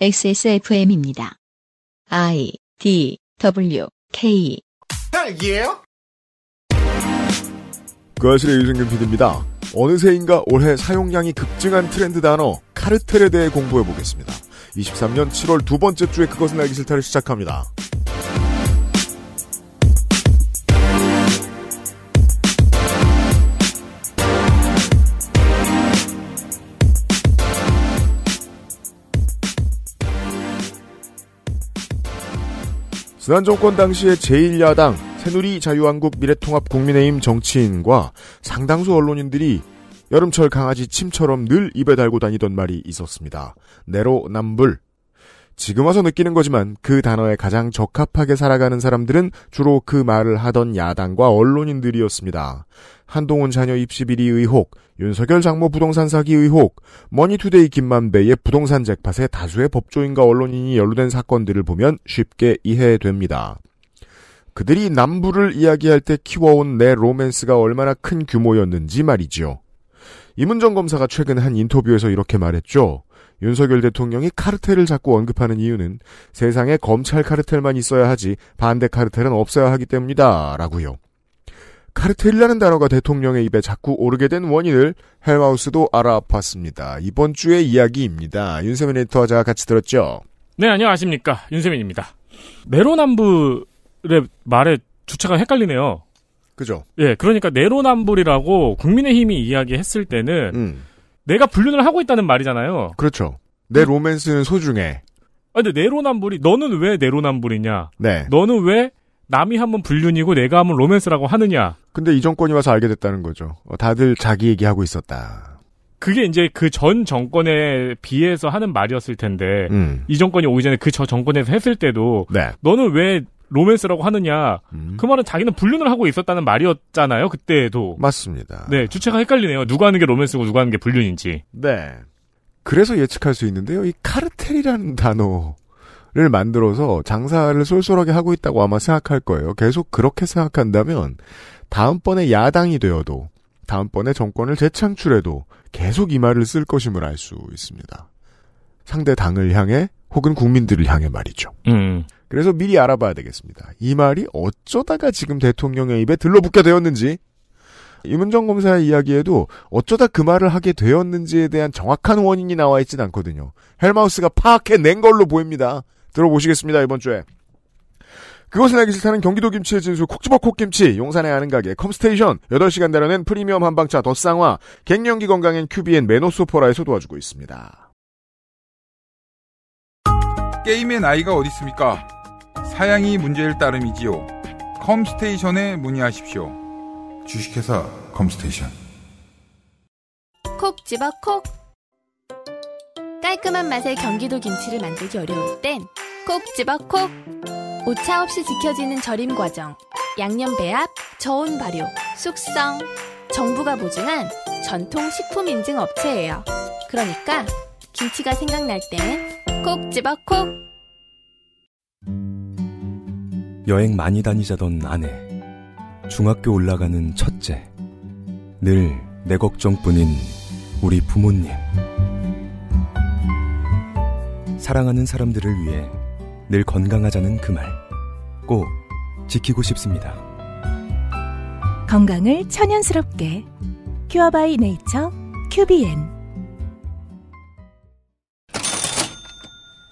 XSFM입니다. I D W K 딸기예요? 그아실의 유승균 PD입니다. 어느새인가 올해 사용량이 급증한 트렌드 단어 카르텔에 대해 공부해 보겠습니다. 23년 7월 두 번째 주에 그것은 알기 싫다를 시작합니다. 지난 정권 당시에 제1야당 새누리 자유한국 미래통합 국민의힘 정치인과 상당수 언론인들이 여름철 강아지 침처럼 늘 입에 달고 다니던 말이 있었습니다. 내로남불. 지금 와서 느끼는 거지만 그 단어에 가장 적합하게 살아가는 사람들은 주로 그 말을 하던 야당과 언론인들이었습니다. 한동훈 자녀 입시 비리 의혹, 윤석열 장모 부동산 사기 의혹, 머니투데이 김만배의 부동산 잭팟에 다수의 법조인과 언론인이 연루된 사건들을 보면 쉽게 이해됩니다. 그들이 남부를 이야기할 때 키워온 내 로맨스가 얼마나 큰 규모였는지 말이죠. 이문정 검사가 최근 한 인터뷰에서 이렇게 말했죠. 윤석열 대통령이 카르텔을 자꾸 언급하는 이유는 세상에 검찰 카르텔만 있어야 하지 반대 카르텔은 없어야 하기 때문이다라고요. 카르텔이라는 단어가 대통령의 입에 자꾸 오르게 된 원인을 헬마우스도 알아봤습니다. 이번 주의 이야기입니다. 윤세민 에디터와 같이 들었죠? 네, 안녕하십니까. 윤세민입니다. 내로남불의 말에 주차가 헷갈리네요. 그죠? 예, 그러니까 내로남불이라고 국민의힘이 이야기했을 때는 음. 내가 불륜을 하고 있다는 말이잖아요. 그렇죠. 내 그 로맨스는 소중해. 아, 근데 내로남불이 너는 왜 내로남불이냐? 네. 너는 왜 남이 하면 불륜이고 내가 하면 로맨스라고 하느냐? 근데 이 정권이 와서 알게 됐다는 거죠. 어, 다들 자기 얘기하고 있었다. 그게 이제 그 전 정권에 비해서 하는 말이었을 텐데 음. 이 정권이 오기 전에 그 저 정권에서 했을 때도 네. 너는 왜 로맨스라고 하느냐. 음. 그 말은 자기는 불륜을 하고 있었다는 말이었잖아요. 그때도. 맞습니다. 네, 주체가 헷갈리네요. 누가 하는 게 로맨스고 누가 하는 게 불륜인지. 네. 그래서 예측할 수 있는데요. 이 카르텔이라는 단어를 만들어서 장사를 쏠쏠하게 하고 있다고 아마 생각할 거예요. 계속 그렇게 생각한다면 다음번에 야당이 되어도 다음번에 정권을 재창출해도 계속 이 말을 쓸 것임을 알 수 있습니다. 상대 당을 향해 혹은 국민들을 향해 말이죠. 음. 그래서 미리 알아봐야 되겠습니다. 이 말이 어쩌다가 지금 대통령의 입에 들러붙게 되었는지 이문정 검사의 이야기에도 어쩌다 그 말을 하게 되었는지에 대한 정확한 원인이 나와 있진 않거든요. 헬마우스가 파악해낸 걸로 보입니다. 들어보시겠습니다, 이번 주에. 그것은 알기 싫다는 경기도 김치의 진수 콕주버 콕김치 용산의 아는 가게 컴스테이션 8시간 달아낸 프리미엄 한방차 더 쌍화 갱년기 건강엔 큐비엔 메노소포라에서 도와주고 있습니다. 게임의 나이가 어디 있습니까? 사양이 문제일 따름이지요. 컴스테이션에 문의하십시오. 주식회사 컴스테이션. 콕 집어 콕. 깔끔한 맛의 경기도 김치를 만들기 어려울 땐 콕 집어 콕. 오차 없이 지켜지는 절임 과정. 양념 배합, 저온 발효, 숙성. 정부가 보증한 전통 식품 인증 업체예요. 그러니까 김치가 생각날 땐콕 집어 콕. 여행 많이 다니자던 아내, 중학교 올라가는 첫째, 늘 내 걱정뿐인 우리 부모님. 사랑하는 사람들을 위해 늘 건강하자는 그 말, 꼭 지키고 싶습니다. 건강을 천연스럽게. 큐어바이 네이처 큐비엔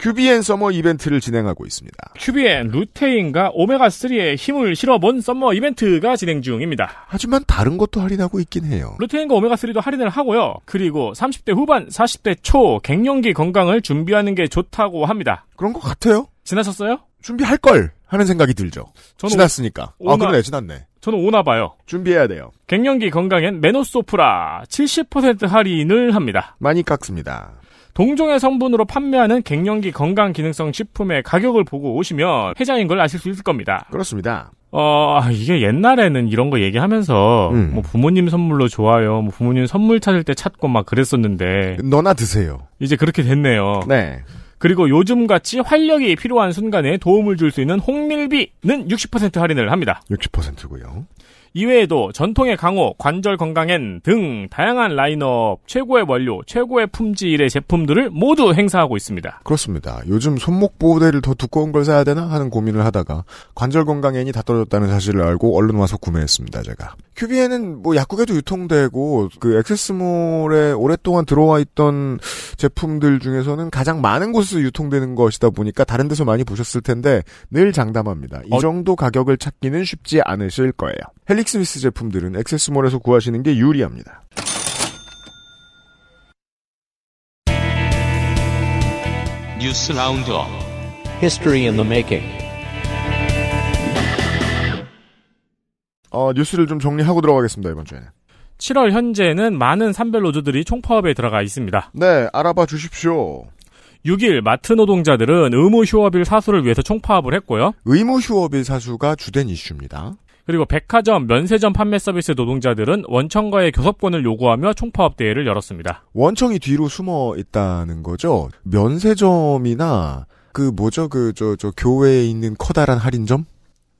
큐비엔 서머 이벤트를 진행하고 있습니다. 큐비엔, 루테인과 오메가3의 힘을 실어본 서머 이벤트가 진행 중입니다. 하지만 다른 것도 할인하고 있긴 해요. 루테인과 오메가3도 할인을 하고요. 그리고 30대 후반, 40대 초 갱년기 건강을 준비하는 게 좋다고 합니다. 그런 것 같아요. 지나셨어요? 준비할 걸 하는 생각이 들죠. 저는 지났으니까. 아, 오나, 아 그러네 지났네. 저는 오나 봐요. 준비해야 돼요. 갱년기 건강엔 메노소프라 70% 할인을 합니다. 많이 깎습니다. 동종의 성분으로 판매하는 갱년기 건강 기능성 식품의 가격을 보고 오시면 회장인걸 아실 수 있을 겁니다. 그렇습니다. 어, 아, 이게 옛날에는 이런 거 얘기하면서, 음. 뭐 부모님 선물로 좋아요, 뭐 부모님 선물 찾을 때 찾고 막 그랬었는데. 너나 드세요. 이제 그렇게 됐네요. 네. 그리고 요즘 같이 활력이 필요한 순간에 도움을 줄 수 있는 홍밀비는 60% 할인을 합니다. 60%고요. 이외에도 전통의 강호, 관절 건강엔 등 다양한 라인업, 최고의 원료, 최고의 품질의 제품들을 모두 행사하고 있습니다. 그렇습니다. 요즘 손목 보호대를 더 두꺼운 걸 사야 되나 하는 고민을 하다가 관절 건강엔이 다 떨어졌다는 사실을 알고 얼른 와서 구매했습니다. 제가 큐비에는 뭐 약국에도 유통되고 그 액세스몰에 오랫동안 들어와 있던 제품들 중에서는 가장 많은 곳에서 유통되는 것이다 보니까 다른 데서 많이 보셨을 텐데 늘 장담합니다. 이 어- 정도 가격을 찾기는 쉽지 않으실 거예요. 헬스미스 제품들은 액세스몰에서 구하시는 게 유리합니다. 뉴스 라운드 History in the Making 어, 뉴스를 좀 정리하고 들어가겠습니다, 이번 주에는. 7월 현재는 많은 산별 노조들이 총파업에 들어가 있습니다. 네, 알아봐 주십시오. 6일 마트 노동자들은 의무 휴업일 사수를 위해서 총파업을 했고요. 의무 휴업일 사수가 주된 이슈입니다. 그리고 백화점, 면세점 판매 서비스 노동자들은 원청과의 교섭권을 요구하며 총파업 대회를 열었습니다. 원청이 뒤로 숨어 있다는 거죠. 면세점이나 그 뭐죠 그저저 교외에 있는 커다란 할인점?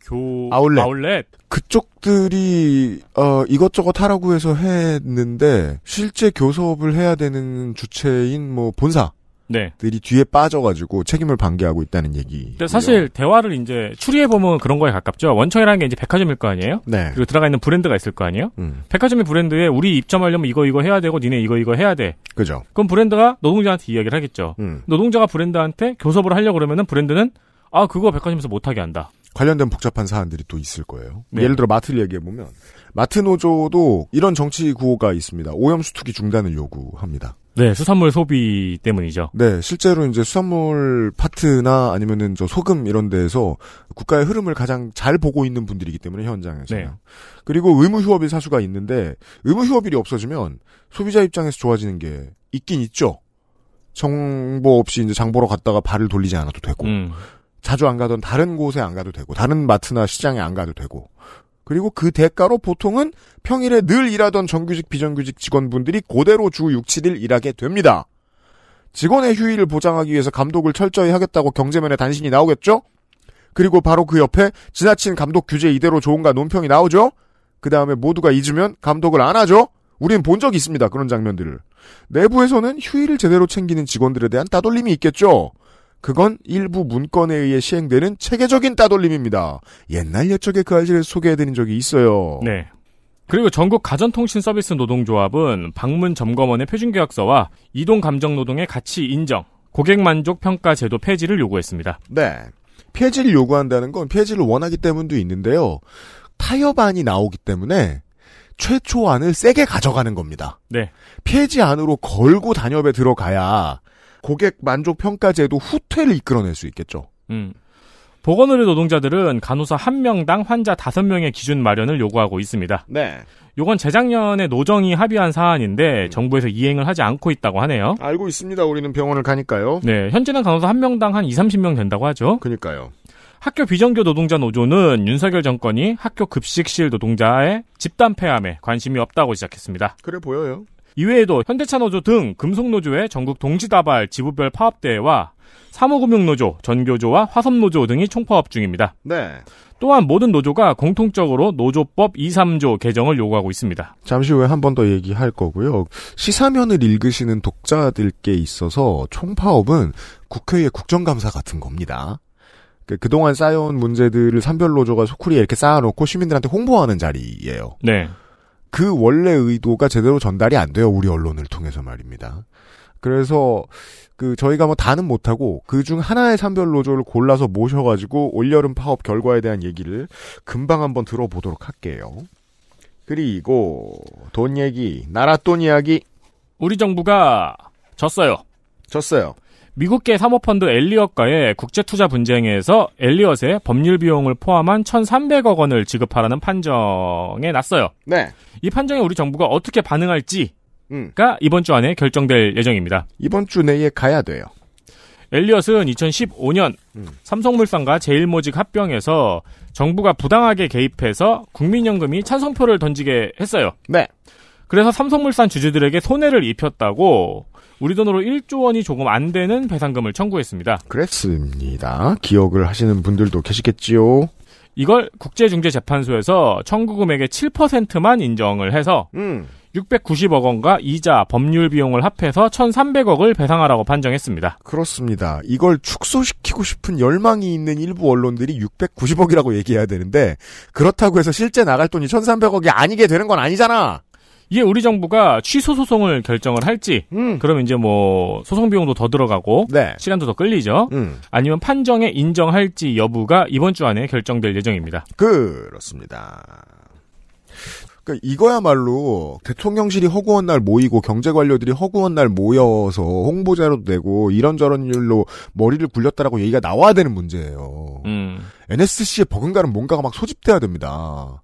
교 아울렛. 아울렛. 그쪽들이 어 이것저것 하라고 해서 했는데 실제 교섭을 해야 되는 주체인 뭐 본사 네. 들이 뒤에 빠져가지고 책임을 반기하고 있다는 얘기. 사실 대화를 이제 추리해 보면 그런 거에 가깝죠. 원청이라는 게 이제 백화점일 거 아니에요? 네. 그리고 들어가 있는 브랜드가 있을 거 아니에요? 음. 백화점의 브랜드에 우리 입점하려면 이거 이거 해야 되고 니네 이거 이거 해야 돼. 그죠. 그럼 브랜드가 노동자한테 이야기를 하겠죠. 음. 노동자가 브랜드한테 교섭을 하려고 그러면은 브랜드는 아 그거 백화점에서 못하게 한다. 관련된 복잡한 사안들이 또 있을 거예요. 네. 예를 들어 마트를 얘기해 보면 마트 노조도 이런 정치 구호가 있습니다. 오염 수투기 중단을 요구합니다. 네, 수산물 소비 때문이죠. 네, 실제로 이제 수산물 파트나 아니면은 저 소금 이런 데에서 국가의 흐름을 가장 잘 보고 있는 분들이기 때문에 현장에서. 네. 그리고 의무 휴업일 사수가 있는데 의무 휴업일이 없어지면 소비자 입장에서 좋아지는 게 있긴 있죠. 정보 없이 이제 장보러 갔다가 발을 돌리지 않아도 되고. 음. 자주 안 가던 다른 곳에 안 가도 되고 다른 마트나 시장에 안 가도 되고 그리고 그 대가로 보통은 평일에 늘 일하던 정규직 비정규직 직원분들이 고대로 주 6, 7일 일하게 됩니다. 직원의 휴일을 보장하기 위해서 감독을 철저히 하겠다고 경제면에 단신이 나오겠죠? 그리고 바로 그 옆에 지나친 감독 규제 이대로 좋은가 논평이 나오죠? 그 다음에 모두가 잊으면 감독을 안 하죠? 우린 본 적이 있습니다. 그런 장면들을. 내부에서는 휴일을 제대로 챙기는 직원들에 대한 따돌림이 있겠죠? 그건 일부 문건에 의해 시행되는 체계적인 따돌림입니다. 옛날 옛적에 그 알지를 소개해드린 적이 있어요. 네. 그리고 전국 가전통신 서비스 노동조합은 방문 점검원의 표준계약서와 이동 감정 노동의 가치 인정, 고객 만족 평가 제도 폐지를 요구했습니다. 네. 폐지를 요구한다는 건 폐지를 원하기 때문도 있는데요. 타협안이 나오기 때문에 최초안을 세게 가져가는 겁니다. 네. 폐지안으로 걸고 단협에 들어가야 고객 만족 평가제도 후퇴를 이끌어낼 수 있겠죠. 음. 보건의료 노동자들은 간호사 한명당 환자 다섯 명의 기준 마련을 요구하고 있습니다. 네. 요건 재작년에 노정이 합의한 사안인데 음. 정부에서 이행을 하지 않고 있다고 하네요. 알고 있습니다. 우리는 병원을 가니까요. 네. 현재는 간호사 한명당한 2, 30명 된다고 하죠. 그니까요. 학교 비정규 노동자 노조는 윤석열 정권이 학교 급식실 노동자의 집단 폐암에 관심이 없다고 시작했습니다. 그래 보여요. 이외에도 현대차노조 등 금속노조의 전국 동시다발 지부별 파업대회와 사무금융노조 전교조와 화섭노조 등이 총파업 중입니다. 네. 또한 모든 노조가 공통적으로 노조법 2, 3조 개정을 요구하고 있습니다. 잠시 후에 한 번 더 얘기할 거고요. 시사면을 읽으시는 독자들께 있어서 총파업은 국회의 국정감사 같은 겁니다. 그, 그동안 쌓여온 문제들을 산별노조가 소쿠리에 이렇게 쌓아놓고 시민들한테 홍보하는 자리예요. 네. 그 원래 의도가 제대로 전달이 안 돼요. 우리 언론을 통해서 말입니다. 그래서 그 저희가 뭐 다는 못하고 그 중 하나의 산별 노조를 골라서 모셔가지고 올여름 파업 결과에 대한 얘기를 금방 한번 들어보도록 할게요. 그리고 돈 얘기, 나라 돈 이야기. 우리 정부가 졌어요. 졌어요. 미국계 사모펀드 엘리엇과의 국제투자 분쟁에서 엘리엇의 법률 비용을 포함한 1,300억 원을 지급하라는 판정에 났어요. 네. 이 판정에 우리 정부가 어떻게 반응할지가 음. 이번 주 안에 결정될 예정입니다. 이번 주 내에 가야 돼요. 엘리엇은 2015년 음. 삼성물산과 제일모직 합병에서 정부가 부당하게 개입해서 국민연금이 찬성표를 던지게 했어요. 네. 그래서 삼성물산 주주들에게 손해를 입혔다고 우리 돈으로 1조 원이 조금 안 되는 배상금을 청구했습니다. 그랬습니다. 기억을 하시는 분들도 계시겠지요. 이걸 국제중재재판소에서 청구금액의 7%만 인정을 해서 음. 690억 원과 이자, 법률 비용을 합해서 1,300억을 배상하라고 판정했습니다. 그렇습니다. 이걸 축소시키고 싶은 열망이 있는 일부 언론들이 690억이라고 얘기해야 되는데 그렇다고 해서 실제 나갈 돈이 1,300억이 아니게 되는 건 아니잖아. 이게 우리 정부가 취소 소송을 결정을 할지 음. 그러면 이제 뭐 소송 비용도 더 들어가고 네. 시간도 더 끌리죠. 음. 아니면 판정에 인정할지 여부가 이번 주 안에 결정될 예정입니다. 그렇습니다. 그 이거야말로 대통령실이 허구한 날 모이고 경제 관료들이 허구한 날 모여서 홍보자료도 내고 이런저런 일로 머리를 굴렸다라고 얘기가 나와야 되는 문제예요. 음. NSC의 버금가는 뭔가가 막 소집돼야 됩니다.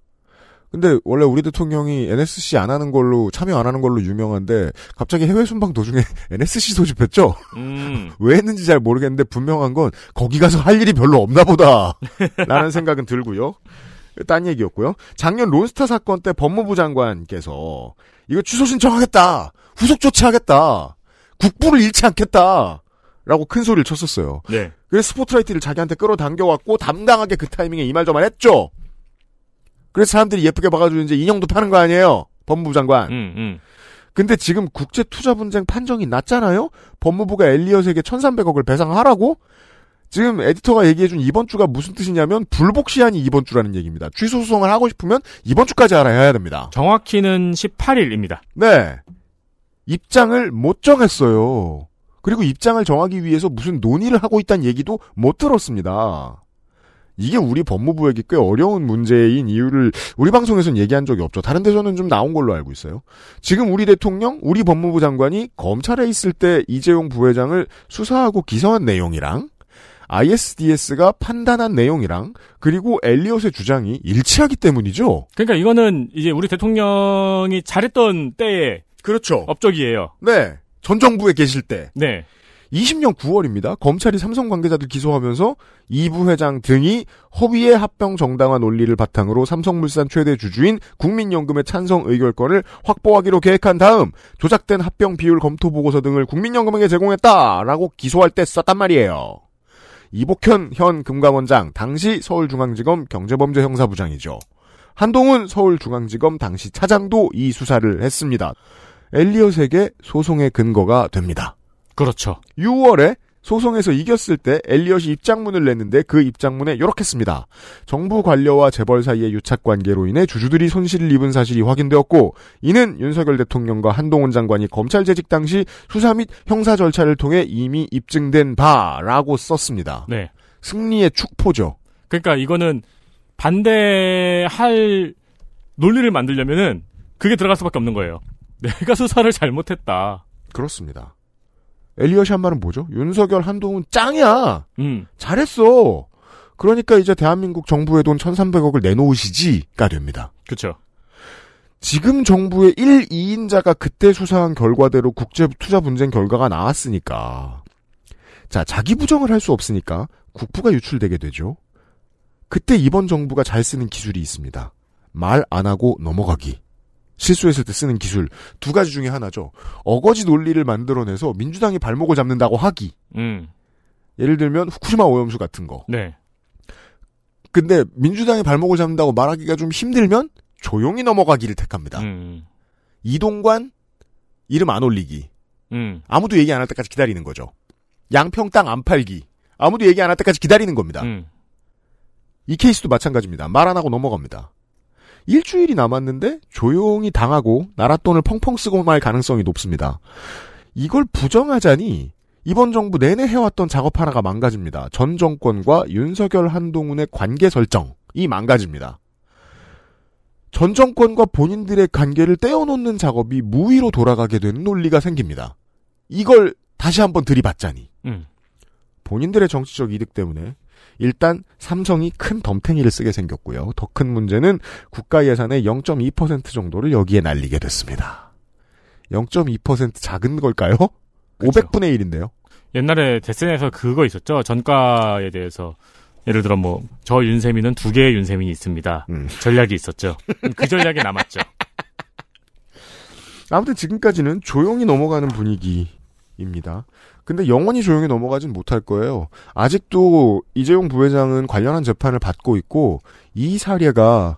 근데 원래 우리 대통령이 NSC 안 하는 걸로 참여 안 하는 걸로 유명한데 갑자기 해외 순방 도중에 NSC 소집했죠. 음. 왜 했는지 잘 모르겠는데 분명한 건 거기 가서 할 일이 별로 없나 보다라는 생각은 들고요. 딴 얘기였고요. 작년 론스타 사건 때 법무부 장관께서 이거 취소 신청하겠다. 후속 조치하겠다. 국부를 잃지 않겠다. 라고 큰 소리를 쳤었어요. 네. 그래서 스포트라이트를 자기한테 끌어당겨왔고 담당하게 그 타이밍에 이말 저말 했죠. 그래서 사람들이 예쁘게 봐가지고 이제 인형도 파는 거 아니에요. 법무부 장관. 음, 음. 근데 지금 국제 투자 분쟁 판정이 났잖아요. 법무부가 엘리엇에게 1,300억을 배상하라고? 지금 에디터가 얘기해준 이번 주가 무슨 뜻이냐면 불복 시한이 이번 주라는 얘기입니다. 취소 소송을 하고 싶으면 이번 주까지 알아야 됩니다. 정확히는 18일입니다. 네. 입장을 못 정했어요. 그리고 입장을 정하기 위해서 무슨 논의를 하고 있다는 얘기도 못 들었습니다. 이게 우리 법무부에게 꽤 어려운 문제인 이유를 우리 방송에서는 얘기한 적이 없죠. 다른 데서는 좀 나온 걸로 알고 있어요. 지금 우리 대통령, 우리 법무부 장관이 검찰에 있을 때 이재용 부회장을 수사하고 기소한 내용이랑 ISDS가 판단한 내용이랑 그리고 엘리엇의 주장이 일치하기 때문이죠. 그러니까 이거는 이제 우리 대통령이 잘했던 때의 그렇죠. 업적이에요. 네. 전 정부에 계실 때. 네. 20년 9월입니다. 검찰이 삼성 관계자들 기소하면서 이부 회장 등이 허위의 합병 정당화 논리를 바탕으로 삼성물산 최대 주주인 국민연금의 찬성 의결권을 확보하기로 계획한 다음 조작된 합병 비율 검토 보고서 등을 국민연금에게 제공했다라고 기소할 때 썼단 말이에요. 이복현 현 금감원장 당시 서울중앙지검 경제범죄형사부장이죠. 한동훈 서울중앙지검 당시 차장도 이 수사를 했습니다. 엘리엇에게 소송의 근거가 됩니다. 그렇죠. 6월에 소송에서 이겼을 때 엘리엇이 입장문을 냈는데 그 입장문에 이렇게 씁니다. 정부 관료와 재벌 사이의 유착 관계로 인해 주주들이 손실을 입은 사실이 확인되었고 이는 윤석열 대통령과 한동훈 장관이 검찰 재직 당시 수사 및 형사 절차를 통해 이미 입증된 바라고 썼습니다. 네. 승리의 축포죠. 그러니까 이거는 반대할 논리를 만들려면은 그게 들어갈 수밖에 없는 거예요. 내가 수사를 잘못했다. 그렇습니다. 엘리엇이 한 말은 뭐죠? 윤석열 한동훈 짱이야. 음. 잘했어. 그러니까 이제 대한민국 정부의 돈 1,300억을 내놓으시지가 됩니다. 그렇죠. 지금 정부의 1, 2인자가 그때 수사한 결과대로 국제 투자 분쟁 결과가 나왔으니까 자, 자기 부정을 할 수 없으니까 국부가 유출되게 되죠. 그때 이번 정부가 잘 쓰는 기술이 있습니다. 말 안 하고 넘어가기. 실수했을 때 쓰는 기술 두 가지 중에 하나죠. 어거지 논리를 만들어내서 민주당이 발목을 잡는다고 하기. 음. 예를 들면 후쿠시마 오염수 같은 거. 네. 근데 민주당이 발목을 잡는다고 말하기가 좀 힘들면 조용히 넘어가기를 택합니다. 음. 이동관 이름 안 올리기. 음. 아무도 얘기 안 할 때까지 기다리는 거죠. 양평 땅 안 팔기. 아무도 얘기 안 할 때까지 기다리는 겁니다. 음. 이 케이스도 마찬가지입니다. 말 안 하고 넘어갑니다. 일주일이 남았는데 조용히 당하고 나라 돈을 펑펑 쓰고 말 가능성이 높습니다. 이걸 부정하자니 이번 정부 내내 해왔던 작업 하나가 망가집니다. 전 정권과 윤석열 한동훈의 관계 설정이 망가집니다. 전 정권과 본인들의 관계를 떼어놓는 작업이 무위로 돌아가게 되는 논리가 생깁니다. 이걸 다시 한번 들이받자니. 음. 본인들의 정치적 이득 때문에 일단 삼성이 큰 덤탱이를 쓰게 생겼고요. 더 큰 문제는 국가 예산의 0.2% 정도를 여기에 날리게 됐습니다. 0.2% 작은 걸까요? 그렇 500분의 1인데요. 옛날에 데센에서 그거 있었죠. 전과에 대해서 예를 들어 뭐 저 윤세민은 두 개의 윤세민이 있습니다. 음. 전략이 있었죠. 그 전략이 남았죠. 아무튼 지금까지는 조용히 넘어가는 분위기입니다. 근데 영원히 조용히 넘어가진 못할 거예요. 아직도 이재용 부회장은 관련한 재판을 받고 있고 이 사례가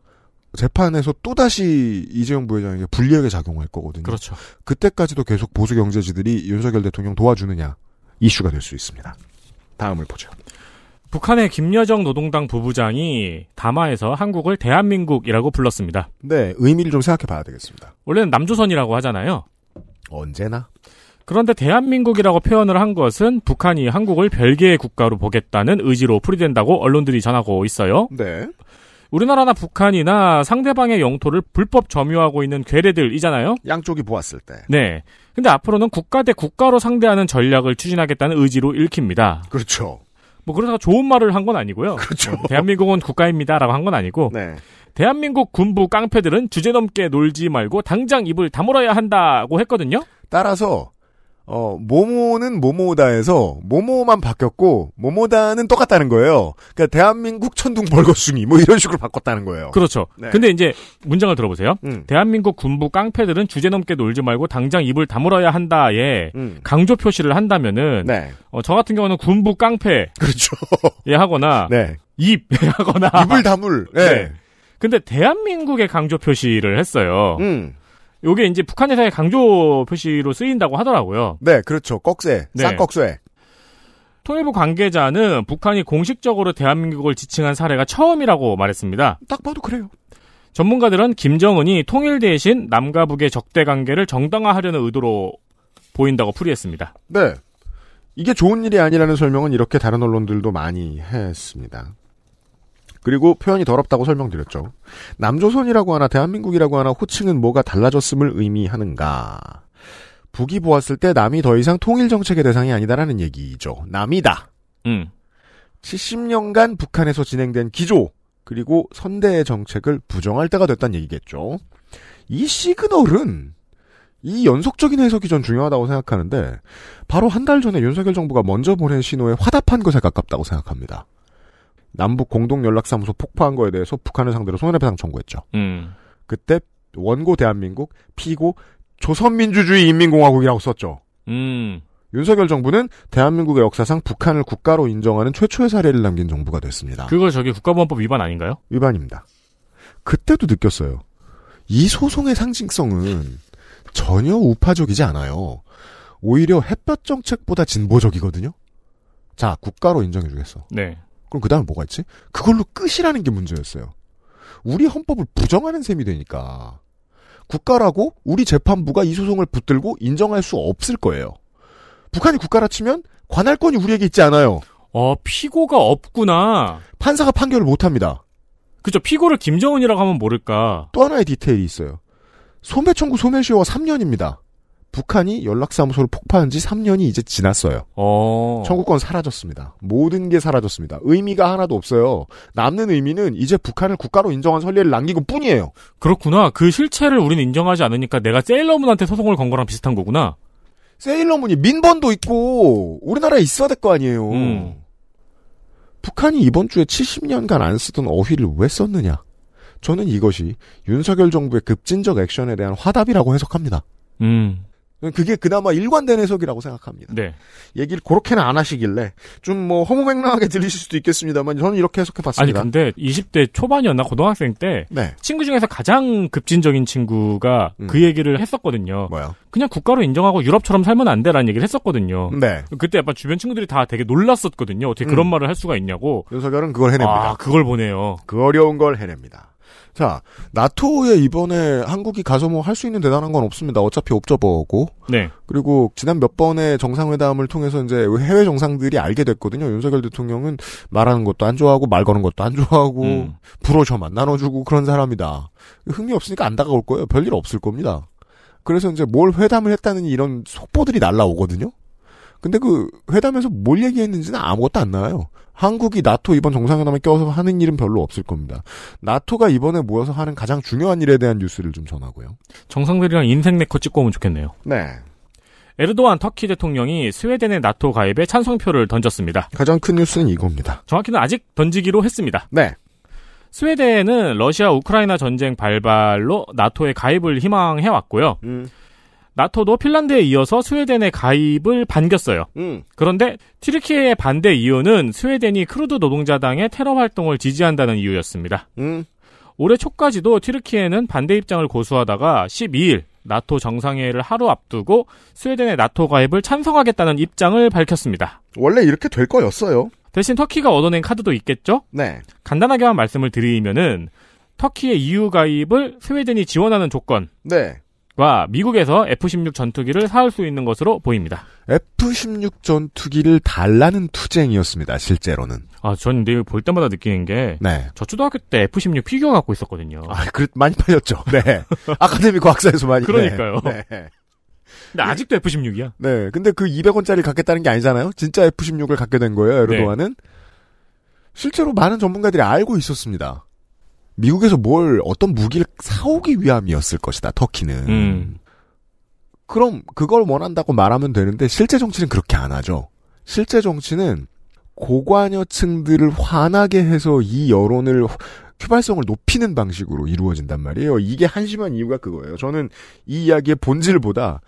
재판에서 또다시 이재용 부회장에게 불리하게 작용할 거거든요. 그렇죠. 그때까지도 계속 보수 경제지들이 윤석열 대통령 도와주느냐 이슈가 될 수 있습니다. 다음을 보죠. 북한의 김여정 노동당 부부장이 담화에서 한국을 대한민국이라고 불렀습니다. 네, 의미를 좀 생각해 봐야 되겠습니다. 원래는 남조선이라고 하잖아요. 언제나 그런데 대한민국이라고 표현을 한 것은 북한이 한국을 별개의 국가로 보겠다는 의지로 풀이된다고 언론들이 전하고 있어요. 네. 우리나라나 북한이나 상대방의 영토를 불법 점유하고 있는 괴뢰들이잖아요. 양쪽이 보았을 때. 네. 근데 앞으로는 국가 대 국가로 상대하는 전략을 추진하겠다는 의지로 읽힙니다. 그렇죠. 뭐그러다 좋은 말을 한 건 아니고요. 그렇죠. 뭐 대한민국은 국가입니다라고 한 건 아니고. 네. 대한민국 군부 깡패들은 주제넘게 놀지 말고 당장 입을 다물어야 한다고 했거든요. 따라서 어, 모모는 모모다에서 모모만 바뀌었고 모모다는 똑같다는 거예요. 그러니까 대한민국 천둥 벌거숭이 뭐 이런 식으로 바꿨다는 거예요. 그렇죠. 네. 근데 이제 문장을 들어보세요. 음. 대한민국 군부 깡패들은 주제넘게 놀지 말고 당장 입을 다물어야 한다에 음. 강조 표시를 한다면은 네. 어, 저 같은 경우는 군부 깡패 그렇죠. 예 하거나 네. 입 예, 하거나 입을 다물. 네. 네. 근데 대한민국의 강조 표시를 했어요. 음. 요게 이제 북한 회사의 강조 표시로 쓰인다고 하더라고요. 네, 그렇죠. 꺽쇠, 네. 쌍꺽쇠. 통일부 관계자는 북한이 공식적으로 대한민국을 지칭한 사례가 처음이라고 말했습니다. 딱 봐도 그래요. 전문가들은 김정은이 통일 대신 남과 북의 적대 관계를 정당화하려는 의도로 보인다고 풀이했습니다. 네. 이게 좋은 일이 아니라는 설명은 이렇게 다른 언론들도 많이 했습니다. 그리고 표현이 더럽다고 설명드렸죠. 남조선이라고 하나 대한민국이라고 하나 호칭은 뭐가 달라졌음을 의미하는가. 북이 보았을 때 남이 더 이상 통일 정책의 대상이 아니다라는 얘기죠. 남이다. 음. 70년간 북한에서 진행된 기조 그리고 선대의 정책을 부정할 때가 됐단 얘기겠죠. 이 시그널은 이 연속적인 해석이 전 중요하다고 생각하는데 바로 한 달 전에 윤석열 정부가 먼저 보낸 신호에 화답한 것에 가깝다고 생각합니다. 남북 공동 연락사무소 폭파한 거에 대해서 북한을 상대로 손해배상 청구했죠. 음. 그때 원고 대한민국, 피고 조선민주주의 인민공화국이라고 썼죠. 음. 윤석열 정부는 대한민국의 역사상 북한을 국가로 인정하는 최초의 사례를 남긴 정부가 됐습니다. 그거 저기 국가보안법 위반 아닌가요? 위반입니다. 그때도 느꼈어요. 이 소송의 상징성은 전혀 우파적이지 않아요. 오히려 햇볕 정책보다 진보적이거든요. 자, 국가로 인정해주겠어. 네. 그럼 그 다음에 뭐가 있지? 그걸로 끝이라는 게 문제였어요. 우리 헌법을 부정하는 셈이 되니까 국가라고 우리 재판부가 이 소송을 붙들고 인정할 수 없을 거예요. 북한이 국가라 치면 관할권이 우리에게 있지 않아요. 어, 피고가 없구나. 판사가 판결을 못 합니다. 그죠. 피고를 김정은이라고 하면 모를까. 또 하나의 디테일이 있어요. 소매청구 소매시효가 3년입니다. 북한이 연락사무소를 폭파한 지 3년이 이제 지났어요. 어. 청구권 사라졌습니다. 모든 게 사라졌습니다. 의미가 하나도 없어요. 남는 의미는 이제 북한을 국가로 인정한 선례를 남기고 뿐이에요. 그렇구나. 그 실체를 우리는 인정하지 않으니까 내가 세일러문한테 소송을 건 거랑 비슷한 거구나. 세일러문이 민번도 있고 우리나라에 있어야 될 거 아니에요. 음. 북한이 이번 주에 70년간 안 쓰던 어휘를 왜 썼느냐? 저는 이것이 윤석열 정부의 급진적 액션에 대한 화답이라고 해석합니다. 음. 그게 그나마 일관된 해석이라고 생각합니다. 네. 얘기를 그렇게는 안 하시길래 좀 뭐 허무맹랑하게 들리실 수도 있겠습니다만 저는 이렇게 해석해 봤습니다. 아니 근데 20대 초반이었나 고등학생 때 네. 친구 중에서 가장 급진적인 친구가 음. 그 얘기를 했었거든요. 뭐요? 그냥 국가로 인정하고 유럽처럼 살면 안 돼라는 얘기를 했었거든요. 네. 그때 약간 주변 친구들이 다 되게 놀랐었거든요. 어떻게 그런 음. 말을 할 수가 있냐고. 윤석열은 그걸 해냅니다. 아, 그걸 보내요. 그 어려운 걸 해냅니다. 자, 나토에 이번에 한국이 가서 뭐 할 수 있는 대단한 건 없습니다. 어차피 없어보고 네. 그리고 지난 몇 번의 정상회담을 통해서 이제 해외 정상들이 알게 됐거든요. 윤석열 대통령은 말하는 것도 안 좋아하고 말 거는 것도 안 좋아하고 음. 불어셔만 나눠주고 그런 사람이다. 흥미 없으니까 안 다가올 거예요. 별일 없을 겁니다. 그래서 이제 뭘 회담을 했다는 이런 속보들이 날라오거든요. 근데 그 회담에서 뭘 얘기했는지는 아무것도 안 나와요. 한국이 나토 이번 정상회담에 껴서 하는 일은 별로 없을 겁니다. 나토가 이번에 모여서 하는 가장 중요한 일에 대한 뉴스를 좀 전하고요. 정상들이랑 인생 네컷 찍고 오면 좋겠네요. 네. 에르도안 터키 대통령이 스웨덴의 나토 가입에 찬성표를 던졌습니다. 가장 큰 뉴스는 이겁니다. 정확히는 아직 던지기로 했습니다. 네. 스웨덴은 러시아 우크라이나 전쟁 발발로 나토에 가입을 희망해왔고요. 음. 나토도 핀란드에 이어서 스웨덴의 가입을 반겼어요. 음. 그런데 튀르키예의 반대 이유는 스웨덴이 크루드 노동자당의 테러 활동을 지지한다는 이유였습니다. 음. 올해 초까지도 튀르키예는 반대 입장을 고수하다가 12일 나토 정상회의를 하루 앞두고 스웨덴의 나토 가입을 찬성하겠다는 입장을 밝혔습니다. 원래 이렇게 될 거였어요. 대신 터키가 얻어낸 카드도 있겠죠? 네. 간단하게만 말씀을 드리면은 터키의 EU 가입을 스웨덴이 지원하는 조건. 네. 와 미국에서 F-16 전투기를 사올 수 있는 것으로 보입니다. F-16 전투기를 달라는 투쟁이었습니다. 실제로는. 아, 저는 근데 볼 때마다 느끼는 게, 네. 저 초등학교 때 F-16 피규어 갖고 있었거든요. 아, 그 많이 팔렸죠. 네. 아카데미 과학사에서 많이. 그러니까요. 네. 네. 근데 네. 아직도 F-16이야. 네. 근데 그 200원짜리 갖겠다는 게 아니잖아요. 진짜 F-16을 갖게 된 거예요. 네. 에르도안은. 네. 실제로 많은 전문가들이 알고 있었습니다. 미국에서 뭘 어떤 무기를 사오기 위함이었을 것이다. 터키는. 음. 그럼 그걸 원한다고 말하면 되는데 실제 정치는 그렇게 안 하죠. 실제 정치는 고관여층들을 화나게 해서 이 여론을 휘발성을 높이는 방식으로 이루어진단 말이에요. 이게 한심한 이유가 그거예요. 저는 이 이야기의 본질보다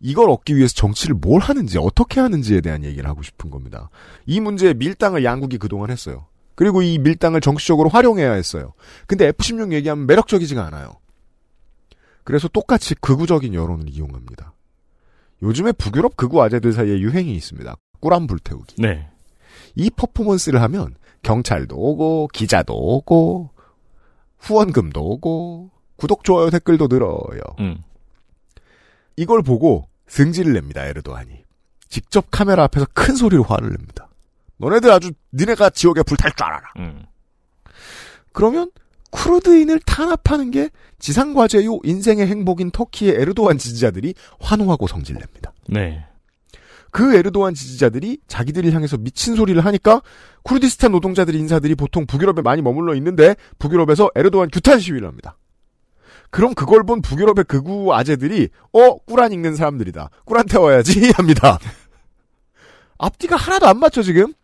이걸 얻기 위해서 정치를 뭘 하는지 어떻게 하는지에 대한 얘기를 하고 싶은 겁니다. 이 문제에 밀당을 양국이 그동안 했어요. 그리고 이 밀당을 정치적으로 활용해야 했어요. 근데 F-16 얘기하면 매력적이지가 않아요. 그래서 똑같이 극우적인 여론을 이용합니다. 요즘에 북유럽 극우 아재들 사이에 유행이 있습니다. 꾸란 불태우기. 네. 이 퍼포먼스를 하면 경찰도 오고 기자도 오고 후원금도 오고 구독 좋아요 댓글도 늘어요. 음. 이걸 보고 승질을 냅니다 에르도안이 직접 카메라 앞에서 큰 소리로 화를 냅니다. 너네들 아주 니네가 지옥에 불탈 줄 알아라. 음. 그러면 쿠르드인을 탄압하는 게 지상과제요 인생의 행복인 터키의 에르도안 지지자들이 환호하고 성질냅니다. 네. 그 에르도안 지지자들이 자기들을 향해서 미친 소리를 하니까 쿠르디스탄 노동자들이 인사들이 보통 북유럽에 많이 머물러 있는데 북유럽에서 에르도안 규탄 시위를 합니다. 그럼 그걸 본 북유럽의 극우 아재들이 어 꿀안 읽는 사람들이다. 꿀한테 와야지 합니다. 앞뒤가 하나도 안 맞죠 지금?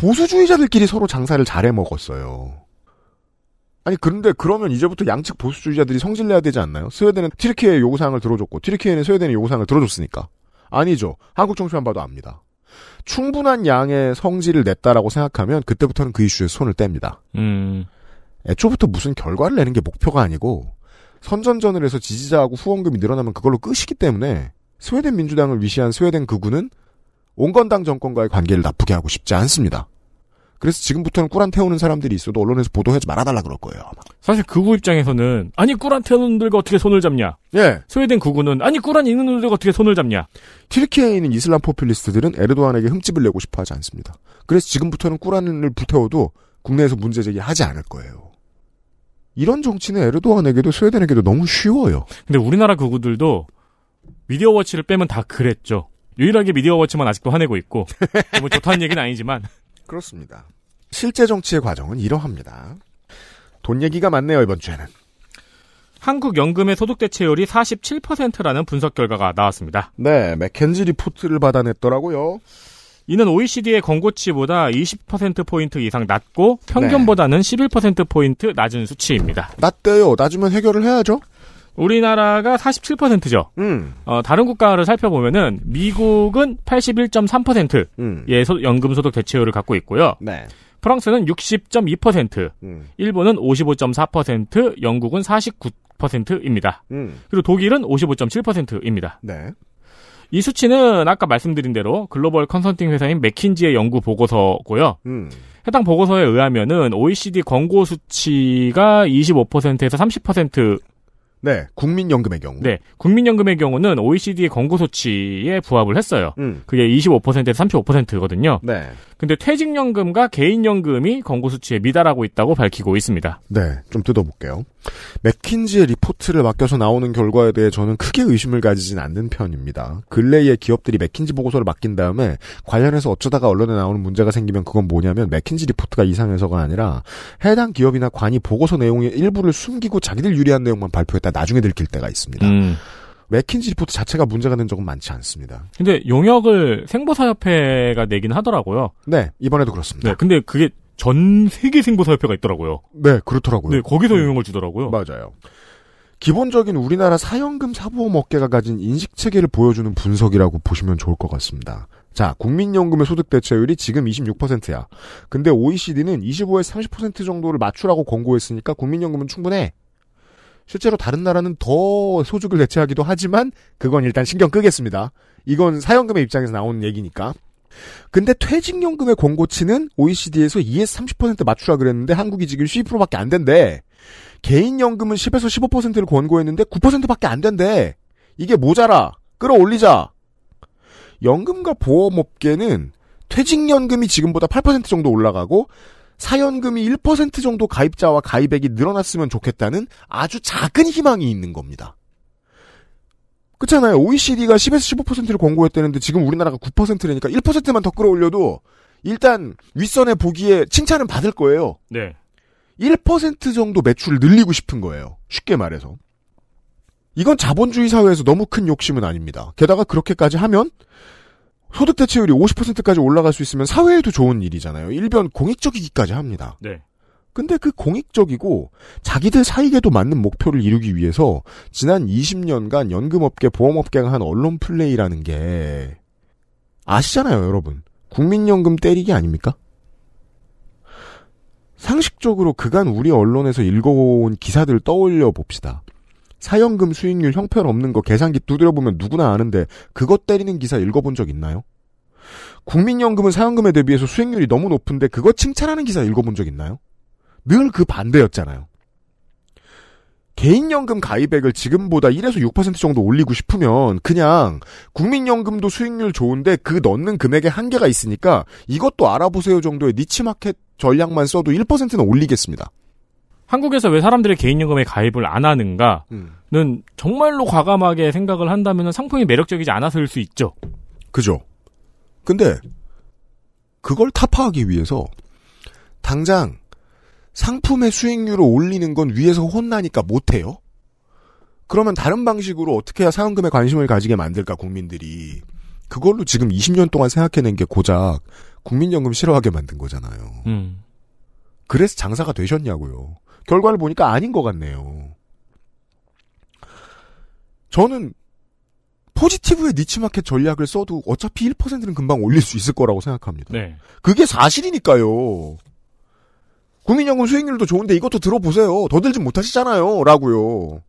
보수주의자들끼리 서로 장사를 잘해 먹었어요. 아니 그런데 그러면 이제부터 양측 보수주의자들이 성질내야 되지 않나요? 스웨덴은 튀르키예의 요구사항을 들어줬고 튀르키예는 스웨덴의 요구사항을 들어줬으니까 아니죠. 한국 정치만 봐도 압니다. 충분한 양의 성질을 냈다라고 생각하면 그때부터는 그 이슈에 손을 뗍니다. 음. 애초부터 무슨 결과를 내는 게 목표가 아니고 선전전을 해서 지지자하고 후원금이 늘어나면 그걸로 끝이기 때문에 스웨덴 민주당을 위시한 스웨덴 극우는 온건당 정권과의 관계를 나쁘게 하고 싶지 않습니다. 그래서 지금부터는 꿀안 태우는 사람들이 있어도 언론에서 보도하지 말아달라 그럴 거예요. 아마. 사실 극우 입장에서는 아니 꿀안 태우는 들과 어떻게 손을 잡냐. 예. 스웨덴 극우는 아니 꿀안 있는 놈들과 어떻게 손을 잡냐. 튀르키예에 있는 이슬람 포퓰리스트들은 에르도안에게 흠집을 내고 싶어하지 않습니다. 그래서 지금부터는 꿀안을 불태워도 국내에서 문제 제기하지 않을 거예요. 이런 정치는 에르도안에게도 스웨덴에게도 너무 쉬워요. 근데 우리나라 극우들도 미디어워치를 빼면 다 그랬죠. 유일하게 미디어 워치만 아직도 화내고 있고 뭐 좋다는 얘기는 아니지만 그렇습니다. 실제 정치의 과정은 이러합니다. 돈 얘기가 많네요 이번 주에는. 한국연금의 소득대체율이 47%라는 분석 결과가 나왔습니다. 네, 맥켄지 리포트를 받아냈더라고요. 이는 OECD의 권고치보다 20%포인트 이상 낮고 평균보다는 11%포인트 낮은 수치입니다. 낮대요. 낮으면 해결을 해야죠. 우리나라가 47%죠. 음. 어, 다른 국가를 살펴보면은 미국은 81.3%의 음. 예, 연금소득 대체율을 갖고 있고요. 네. 프랑스는 60.2%, 음. 일본은 55.4%, 영국은 49%입니다. 음. 그리고 독일은 55.7%입니다. 네. 이 수치는 아까 말씀드린 대로 글로벌 컨설팅 회사인 맥킨지의 연구 보고서고요. 음. 해당 보고서에 의하면은 OECD 권고 수치가 25%에서 30% 네, 국민연금의 경우. 네, 국민연금의 경우는 OECD의 권고 소치에 부합을 했어요. 음. 그게 25%에서 35%거든요. 네. 근데 퇴직연금과 개인연금이 권고 수치에 미달하고 있다고 밝히고 있습니다. 네, 좀 뜯어볼게요. 맥킨지의 리포트를 맡겨서 나오는 결과에 대해 저는 크게 의심을 가지진 않는 편입니다. 근래에 기업들이 맥킨지 보고서를 맡긴 다음에 관련해서 어쩌다가 언론에 나오는 문제가 생기면 그건 뭐냐면 맥킨지 리포트가 이상해서가 아니라 해당 기업이나 관이 보고서 내용의 일부를 숨기고 자기들 유리한 내용만 발표했다 나중에 들킬 때가 있습니다. 음. 맥킨지 리포트 자체가 문제가 된 적은 많지 않습니다. 근데 용역을 생보사협회가 내긴 하더라고요. 네, 이번에도 그렇습니다. 네, 근데 그게 전 세계 생보사협회가 있더라고요. 네, 그렇더라고요. 네, 거기서 음. 영향을 주더라고요. 맞아요. 기본적인 우리나라 사연금 사보험 업계가 가진 인식 체계를 보여주는 분석이라고 보시면 좋을 것 같습니다. 자, 국민연금의 소득 대체율이 지금 26%야. 근데 OECD는 25에서 30% 정도를 맞추라고 권고했으니까 국민연금은 충분해. 실제로 다른 나라는 더 소득을 대체하기도 하지만 그건 일단 신경 끄겠습니다. 이건 사연금의 입장에서 나오는 얘기니까. 근데 퇴직연금의 권고치는 OECD에서 2에서 30% 맞추라 그랬는데 한국이 지금 12%밖에 안 된대. 개인연금은 10에서 15%를 권고했는데 9%밖에 안 된대. 이게 모자라. 끌어올리자. 연금과 보험업계는 퇴직연금이 지금보다 8% 정도 올라가고 사연금이 1% 정도 가입자와 가입액이 늘어났으면 좋겠다는 아주 작은 희망이 있는 겁니다. 그렇잖아요. OECD가 10에서 15%를 권고했다는데 지금 우리나라가 9%라니까 1%만 더 끌어올려도 일단 윗선에 보기에 칭찬은 받을 거예요. 네. 1% 정도 매출을 늘리고 싶은 거예요. 쉽게 말해서. 이건 자본주의 사회에서 너무 큰 욕심은 아닙니다. 게다가 그렇게까지 하면 소득 대체율이 50%까지 올라갈 수 있으면 사회에도 좋은 일이잖아요. 일변 공익적이기까지 합니다. 네. 근데 그 공익적이고 자기들 사익에도 맞는 목표를 이루기 위해서 지난 20년간 연금업계, 보험업계가 한 언론 플레이라는 게 아시잖아요, 여러분. 국민연금 때리기 아닙니까? 상식적으로 그간 우리 언론에서 읽어온 기사들 떠올려 봅시다. 사연금 수익률 형편없는 거 계산기 두드려보면 누구나 아는데 그것 때리는 기사 읽어본 적 있나요? 국민연금은 사연금에 대비해서 수익률이 너무 높은데 그거 칭찬하는 기사 읽어본 적 있나요? 늘그 반대였잖아요. 개인연금 가입액을 지금보다 1에서 6% 정도 올리고 싶으면 그냥 국민연금도 수익률 좋은데 그 넣는 금액에 한계가 있으니까 이것도 알아보세요 정도의 니치마켓 전략만 써도 1%는 올리겠습니다. 한국에서 왜 사람들이 개인연금에 가입을 안 하는가는 음. 정말로 과감하게 생각을 한다면 상품이 매력적이지 않아서일 수 있죠. 그죠. 근데 그걸 타파하기 위해서 당장 상품의 수익률을 올리는 건 위에서 혼나니까 못해요. 그러면 다른 방식으로 어떻게 해야 사연금에 관심을 가지게 만들까 국민들이 그걸로 지금 20년 동안 생각해낸 게 고작 국민연금 싫어하게 만든 거잖아요. 음. 그래서 장사가 되셨냐고요. 결과를 보니까 아닌 것 같네요. 저는 포지티브의 니치마켓 전략을 써도 어차피 1%는 금방 올릴 수 있을 거라고 생각합니다. 네. 그게 사실이니까요. 국민연금 수익률도 좋은데 이것도 들어보세요. 더 들진 못하시잖아요. 라고요.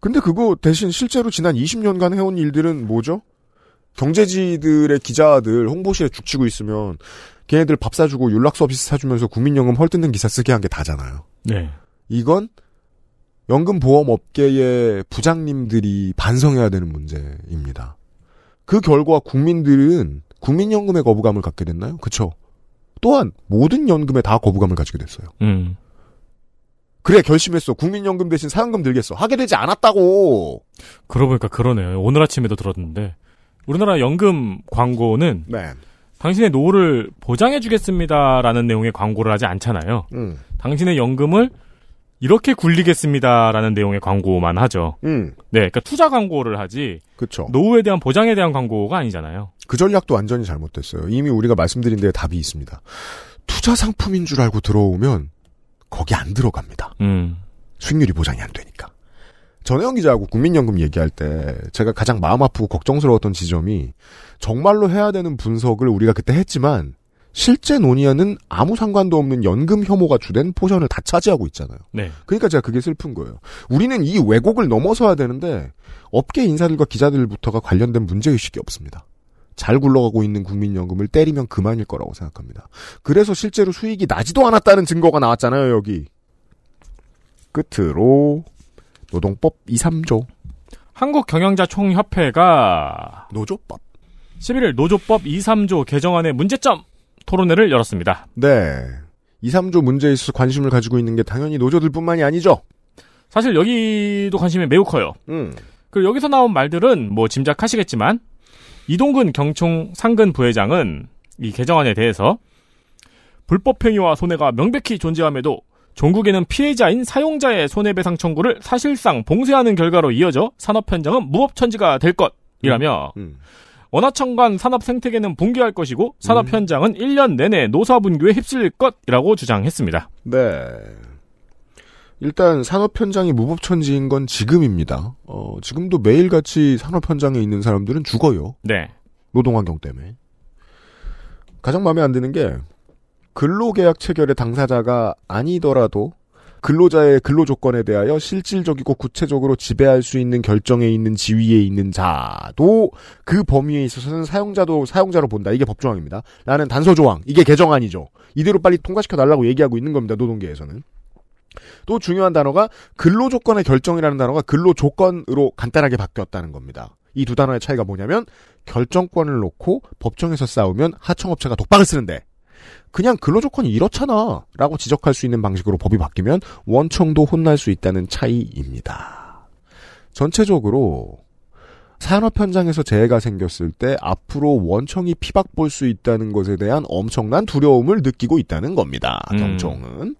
근데 그거 대신 실제로 지난 20년간 해온 일들은 뭐죠? 경제지들의 기자들 홍보실에 죽치고 있으면 걔네들 밥 사주고 윤락 서비스 사주면서 국민연금 헐뜯는 기사 쓰게 한 게 다잖아요. 네. 이건 연금보험업계의 부장님들이 반성해야 되는 문제입니다. 그 결과 국민들은 국민연금에 거부감을 갖게 됐나요? 그쵸. 또한 모든 연금에 다 거부감을 가지게 됐어요. 음. 그래 결심했어. 국민연금 대신 사연금 들겠어. 하게 되지 않았다고. 그러고 보니까 그러네요. 오늘 아침에도 들었는데 우리나라 연금 광고는 네. 당신의 노후를 보장해주겠습니다라는 내용의 광고를 하지 않잖아요. 음. 당신의 연금을 이렇게 굴리겠습니다라는 내용의 광고만 하죠. 음. 네, 그러니까 투자 광고를 하지 그렇죠. 노후에 대한 보장에 대한 광고가 아니잖아요. 그 전략도 완전히 잘못됐어요. 이미 우리가 말씀드린 데 답이 있습니다. 투자 상품인 줄 알고 들어오면 거기 안 들어갑니다. 음. 수익률이 보장이 안 되니까. 전혜영 기자하고 국민연금 얘기할 때 제가 가장 마음 아프고 걱정스러웠던 지점이 정말로 해야 되는 분석을 우리가 그때 했지만 실제 논의에는 아무 상관도 없는 연금 혐오가 주된 포션을 다 차지하고 있잖아요. 네. 그러니까 제가 그게 슬픈 거예요. 우리는 이 왜곡을 넘어서야 되는데 업계 인사들과 기자들부터가 관련된 문제의식이 없습니다. 잘 굴러가고 있는 국민연금을 때리면 그만일 거라고 생각합니다. 그래서 실제로 수익이 나지도 않았다는 증거가 나왔잖아요, 여기. 끝으로 노동법 2, 3조. 한국경영자총협회가 노조법 11일 노조법 2, 3조 개정안의 문제점 토론회를 열었습니다. 네. 2, 3조 문제에 있어서 관심을 가지고 있는 게 당연히 노조들뿐만이 아니죠. 사실 여기도 관심이 매우 커요. 음. 그리고 여기서 나온 말들은 뭐 짐작하시겠지만 이동근 경총 상근 부회장은 이 개정안에 대해서 불법행위와 손해가 명백히 존재함에도 종국에는 피해자인 사용자의 손해배상 청구를 사실상 봉쇄하는 결과로 이어져 산업 현장은 무법천지가 될 것이라며 음, 음. 원화청관 산업 생태계는 붕괴할 것이고 산업 음. 현장은 1년 내내 노사분규에 휩쓸릴 것이라고 주장했습니다. 네. 일단 산업 현장이 무법천지인 건 지금입니다. 어, 지금도 매일같이 산업 현장에 있는 사람들은 죽어요. 네. 노동 환경 때문에. 가장 마음에 안 드는 게 근로계약 체결의 당사자가 아니더라도 근로자의 근로 조건에 대하여 실질적이고 구체적으로 지배할 수 있는 결정에 있는 지위에 있는 자도 그 범위에 있어서는 사용자도 사용자로 본다. 이게 법조항입니다. 라는 단서 조항. 이게 개정안이죠. 이대로 빨리 통과시켜 달라고 얘기하고 있는 겁니다. 노동계에서는. 또 중요한 단어가 근로 조건의 결정이라는 단어가 근로 조건으로 간단하게 바뀌었다는 겁니다. 이 두 단어의 차이가 뭐냐면 결정권을 놓고 법정에서 싸우면 하청업체가 독박을 쓰는데 그냥 근로조건이 이렇잖아 라고 지적할 수 있는 방식으로 법이 바뀌면 원청도 혼날 수 있다는 차이입니다. 전체적으로 산업 현장에서 재해가 생겼을 때 앞으로 원청이 피박볼 수 있다는 것에 대한 엄청난 두려움을 느끼고 있다는 겁니다. 음. 경총은.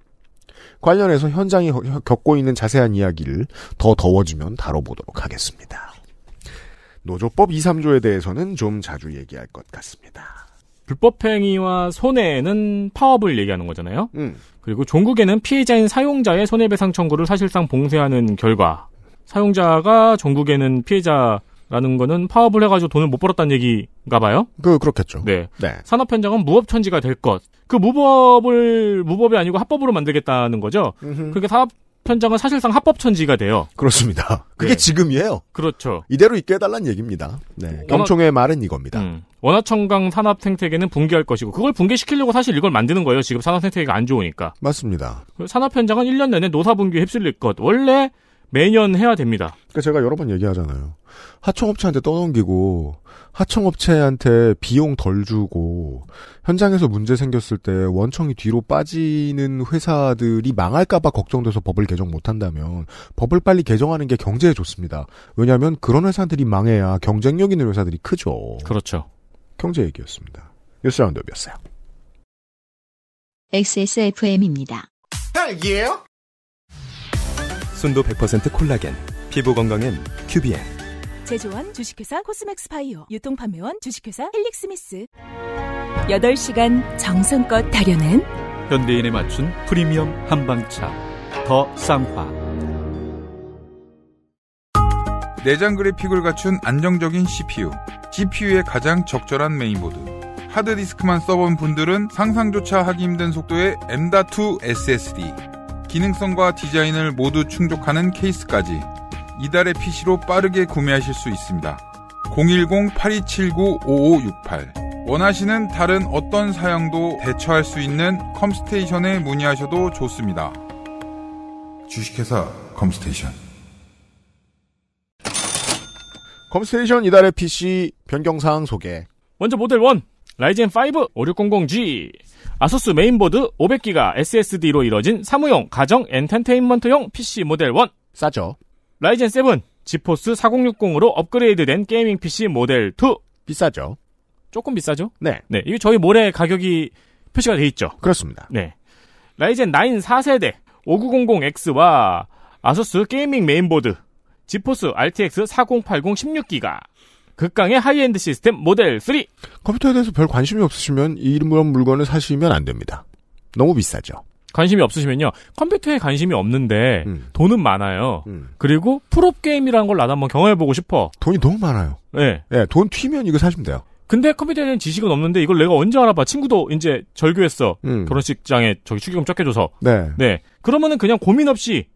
관련해서 현장이 겪고 있는 자세한 이야기를 더 더워지면 다뤄보도록 하겠습니다. 노조법 2, 3조에 대해서는 좀 자주 얘기할 것 같습니다. 불법행위와 손해는 파업을 얘기하는 거잖아요. 음. 그리고 종국에는 피해자인 사용자의 손해배상 청구를 사실상 봉쇄하는 결과 사용자가 종국에는 피해자라는 거는 파업을 해가지고 돈을 못 벌었다는 얘기인가 봐요. 그 그렇겠죠. 네. 네. 산업 현장은 무법 천지가 될 것. 그 무법을 무법이 아니고 합법으로 만들겠다는 거죠. 음흠. 그러니 사업 현장은 사실상 합법천지가 돼요. 그렇습니다. 그게 네. 지금이에요. 그렇죠. 이대로 있게 해달라는 얘기입니다. 네. 원하... 경총의 말은 이겁니다. 음. 원화청강 산업 생태계는 붕괴할 것이고 그걸 붕괴시키려고 사실 이걸 만드는 거예요. 지금 산업 생태계가 안 좋으니까. 맞습니다. 산업 현장은 1년 내내 노사 붕괴 에 휩쓸릴 것. 원래 매년 해야 됩니다. 그러니까 제가 여러 번 얘기하잖아요. 하청업체한테 떠넘기고 하청업체한테 비용 덜 주고 현장에서 문제 생겼을 때 원청이 뒤로 빠지는 회사들이 망할까봐 걱정돼서 법을 개정 못한다면 법을 빨리 개정하는 게 경제에 좋습니다. 왜냐하면 그런 회사들이 망해야 경쟁력 있는 회사들이 크죠. 그렇죠. 경제 얘기였습니다. 뉴스 라운드업이었어요. XSFM입니다. 딸기예요? 아, 순도 100% 콜라겐, 피부 건강엔 큐비엔. 제조원 주식회사 코스맥스 파이오 유통판매원 주식회사 헬릭스미스. 8시간 정성껏 다려낸 현대인에 맞춘 프리미엄 한방차 더 쌍화 내장 그래픽을 갖춘 안정적인 CPU g p u 의 가장 적절한 메인보드 하드디스크만 써본 분들은 상상조차 하기 힘든 속도의 M.2 SSD 기능성과 디자인을 모두 충족하는 케이스까지 이달의 PC로 빠르게 구매하실 수 있습니다. 010-8279-5568 원하시는 다른 어떤 사양도 대처할 수 있는 컴스테이션에 문의하셔도 좋습니다. 주식회사 컴스테이션 컴스테이션 이달의 PC 변경사항 소개 먼저 모델 1 라이젠 5 5600G, 아소스 메인보드 500기가 SSD로 이뤄진 사무용 가정 엔터테인먼트용 PC 모델 1. 싸죠. 라이젠 7, 지포스 4060으로 업그레이드된 게이밍 PC 모델 2. 비싸죠. 조금 비싸죠? 네. 네. 이게 저희 모래 가격이 표시가 돼 있죠. 그렇습니다. 네. 라이젠 9 4세대 5900X와 아소스 게이밍 메인보드 지포스 RTX 4080 16기가 극강의 하이엔드 시스템 모델 3. 컴퓨터에 대해서 별 관심이 없으시면 이런 물건을 사시면 안 됩니다. 너무 비싸죠. 관심이 없으시면요. 컴퓨터에 관심이 없는데 음. 돈은 많아요. 음. 그리고 프롭 게임이라는 걸 나도 한번 경험해 보고 싶어. 돈이 너무 많아요. 네. 예, 네, 돈 튀면 이거 사시면 돼요. 근데 컴퓨터에 대한 지식은 없는데 이걸 내가 언제 알아봐. 친구도 이제 절교했어. 음. 결혼식장에 저기 축의금 쫙해 줘서. 네. 네. 그러면은 그냥 고민 없이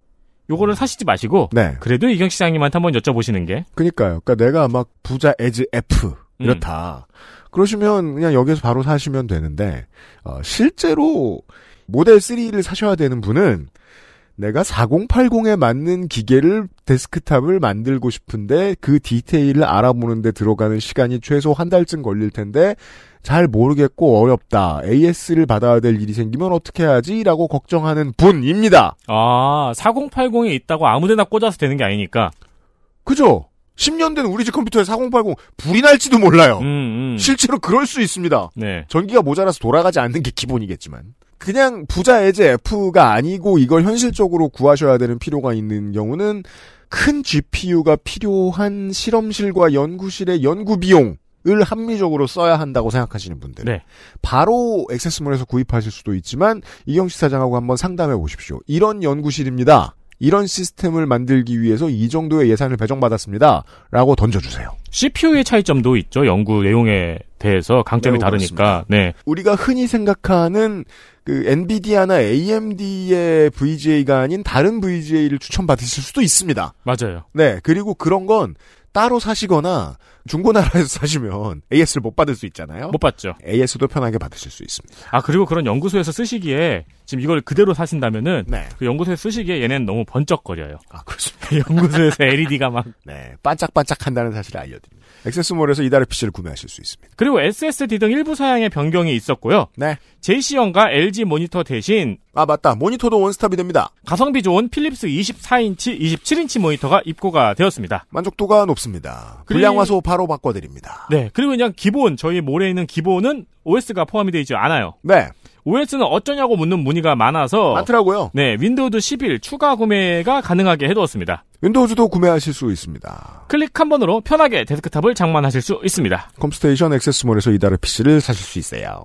요거를 사시지 마시고 네. 그래도 이경 시장님한테 한번 여쭤보시는 게 그니까요. 그러니까 내가 막 부자 에즈 F 이렇다. 음. 그러시면 그냥 여기서 바로 사시면 되는데 어, 실제로 모델 3를 사셔야 되는 분은 내가 4080에 맞는 기계를 데스크탑을 만들고 싶은데 그 디테일을 알아보는데 들어가는 시간이 최소 한 달쯤 걸릴 텐데 잘 모르겠고 어렵다. AS를 받아야 될 일이 생기면 어떻게 해야지라고 걱정하는 분입니다. 아, 4080이 있다고 아무데나 꽂아서 되는 게 아니니까. 그죠? 10년 된 우리 집 컴퓨터에 4080 불이 날지도 몰라요. 음, 음. 실제로 그럴 수 있습니다. 네. 전기가 모자라서 돌아가지 않는 게 기본이겠지만. 그냥 부자 해제 F가 아니고 이걸 현실적으로 구하셔야 되는 필요가 있는 경우는 큰 GPU가 필요한 실험실과 연구실의 연구 비용 을 합리적으로 써야 한다고 생각하시는 분들. 네. 바로 액세스몰에서 구입하실 수도 있지만 이경식 사장하고 한번 상담해 보십시오. 이런 연구실입니다. 이런 시스템을 만들기 위해서 이 정도의 예산을 배정받았습니다. 라고 던져주세요. CPU의 차이점도 있죠. 연구 내용에 대해서 강점이 네, 다르니까. 네. 우리가 흔히 생각하는 그 엔비디아나 AMD의 VGA가 아닌 다른 VGA를 추천받으실 수도 있습니다. 맞아요. 네. 그리고 그런 건 따로 사시거나 중고나라에서 사시면 AS를 못 받을 수 있잖아요. 못 받죠. AS도 편하게 받으실 수 있습니다. 아 그리고 그런 연구소에서 쓰시기에 지금 이걸 그대로 사신다면은 네. 그 연구소에 서 쓰시기에 얘는 너무 번쩍거려요. 아 그렇습니다. 연구소에서 LED가 막 네, 반짝반짝한다는 사실을 알려드립니다. 액세스몰에서 이달의 PC를 구매하실 수 있습니다. 그리고 SSD 등 일부 사양의 변경이 있었고요. 네. JC형과 LG 모니터 대신 아 맞다 모니터도 원스톱이 됩니다. 가성비 좋은 필립스 24인치, 27인치 모니터가 입고가 되었습니다. 만족도가 높습니다. 분량화소 바로 바꿔드립니다. 네. 그리고 그냥 기본, 저희 몰에 있는 기본은 OS가 포함이 되어 있지 않아요. 네. OS는 어쩌냐고 묻는 문의가 많아서 많더라고요. 네, 윈도우즈 11 추가 구매가 가능하게 해두었습니다. 윈도우즈도 구매하실 수 있습니다. 클릭 한 번으로 편하게 데스크탑을 장만하실 수 있습니다. 컴스테이션 액세스몰에서 이달의 PC를 사실 수 있어요.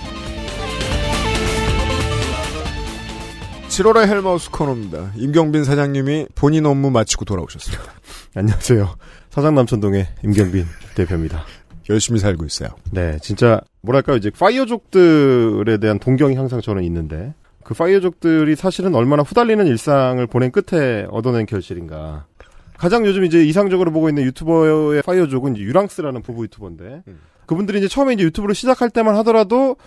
7월의 헬마우스 코너입니다. 임경빈 사장님이 본인 업무 마치고 돌아오셨습니다. 안녕하세요. 사장 남천동의 임경빈 대표입니다. 열심히 살고 있어요. 네, 진짜 뭐랄까요 이제 파이어족들에 대한 동경이 항상 저는 있는데 그 파이어족들이 사실은 얼마나 후달리는 일상을 보낸 끝에 얻어낸 결실인가. 가장 요즘 이제 이상적으로 보고 있는 유튜버의 파이어족은 유랑스라는 부부 유튜버인데 음. 그분들이 이제 처음에 이제 유튜브를 시작할 때만 하더라도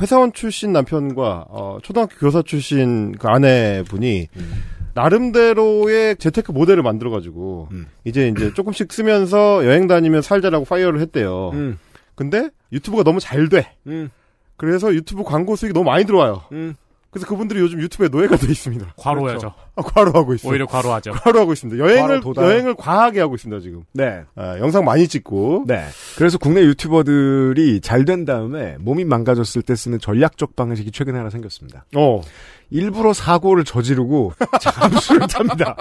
회사원 출신 남편과 어, 초등학교 교사 출신 그 아내분이 음. 나름대로의 재테크 모델을 만들어가지고 음. 이제 이제 조금씩 쓰면서 여행 다니면 살자라고 파이어를 했대요. 음. 근데 유튜브가 너무 잘 돼. 음. 그래서 유튜브 광고 수익이 너무 많이 들어와요. 음. 그래서 그분들이 요즘 유튜브에 노예가 되어 있습니다. 과로하죠. 그렇죠. 아, 과로하고 있어요. 오히려 과로하죠. 과로하고 있습니다. 여행을 과로 여행을 과하게 하고 있습니다 지금. 네. 아, 영상 많이 찍고. 네. 그래서 국내 유튜버들이 잘 된 다음에 몸이 망가졌을 때 쓰는 전략적 방식이 최근에 하나 생겼습니다. 어. 일부러 사고를 저지르고 잠수를 탑니다.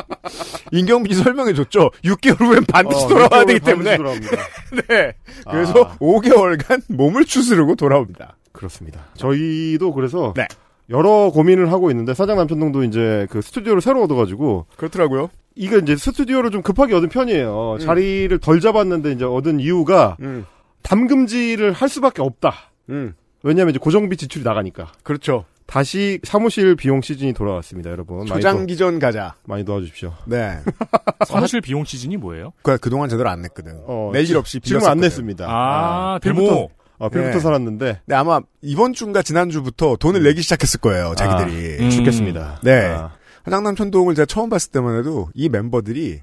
인경민이 설명해 줬죠. 6개월 후엔 반드시 어, 돌아와야 되기 때문에. 네. 그래서 아. 5개월간 몸을 추스르고 돌아옵니다. 그렇습니다. 저희도 그래서 네. 여러 고민을 하고 있는데 사장 남편동도 이제 그 스튜디오를 새로 얻어가지고 그렇더라고요. 이거 이제 스튜디오를 좀 급하게 얻은 편이에요. 음. 자리를 덜 잡았는데 이제 얻은 이유가 음. 담금질을 할 수밖에 없다. 음. 왜냐하면 이제 고정비 지출이 나가니까. 그렇죠. 다시 사무실 비용 시즌이 돌아왔습니다, 여러분. 초장기전 가자. 많이 도와주십시오. 네. 사무실 비용 시즌이 뭐예요? 그 그동안 제대로 안 냈거든. 어, 내실 없이 비용. 지금 안 냈습니다. 아, 아 데모. 아, 어, 빌부터 네. 살았는데. 네, 아마 이번 주인가 지난주부터 돈을 음. 내기 시작했을 거예요, 아, 자기들이. 아, 죽겠습니다. 네. 화장남 아. 천동을 제가 처음 봤을 때만 해도 이 멤버들이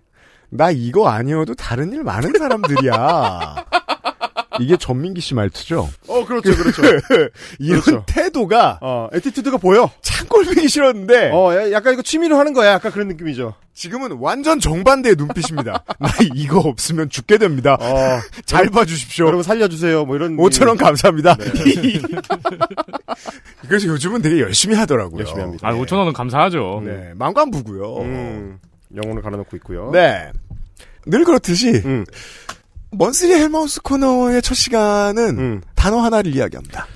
나 이거 아니어도 다른 일 많은 사람들이야. 이게 전민기 씨 말투죠? 어, 그렇죠, 그렇죠. 이런 그렇죠. 태도가, 어, 에티튜드가 보여. 참골뱅이 싫었는데. 어, 약간 이거 취미로 하는 거야. 약간 그런 느낌이죠. 지금은 완전 정반대의 눈빛입니다. 나 이거 없으면 죽게 됩니다. 어, 잘 봐주십시오. 여러분 살려주세요. 뭐 이런. 5천원 감사합니다. 네. 그래서 요즘은 되게 열심히 하더라고요. 열심히 합니다. 아, 5천원은 감사하죠. 네, 망관 부고요. 음, 영혼을 갈아놓고 있고요. 네. 늘 그렇듯이, 음. 먼슬리 헬마우스 코너의 첫 시간은 음. 단어 하나를 이야기합니다.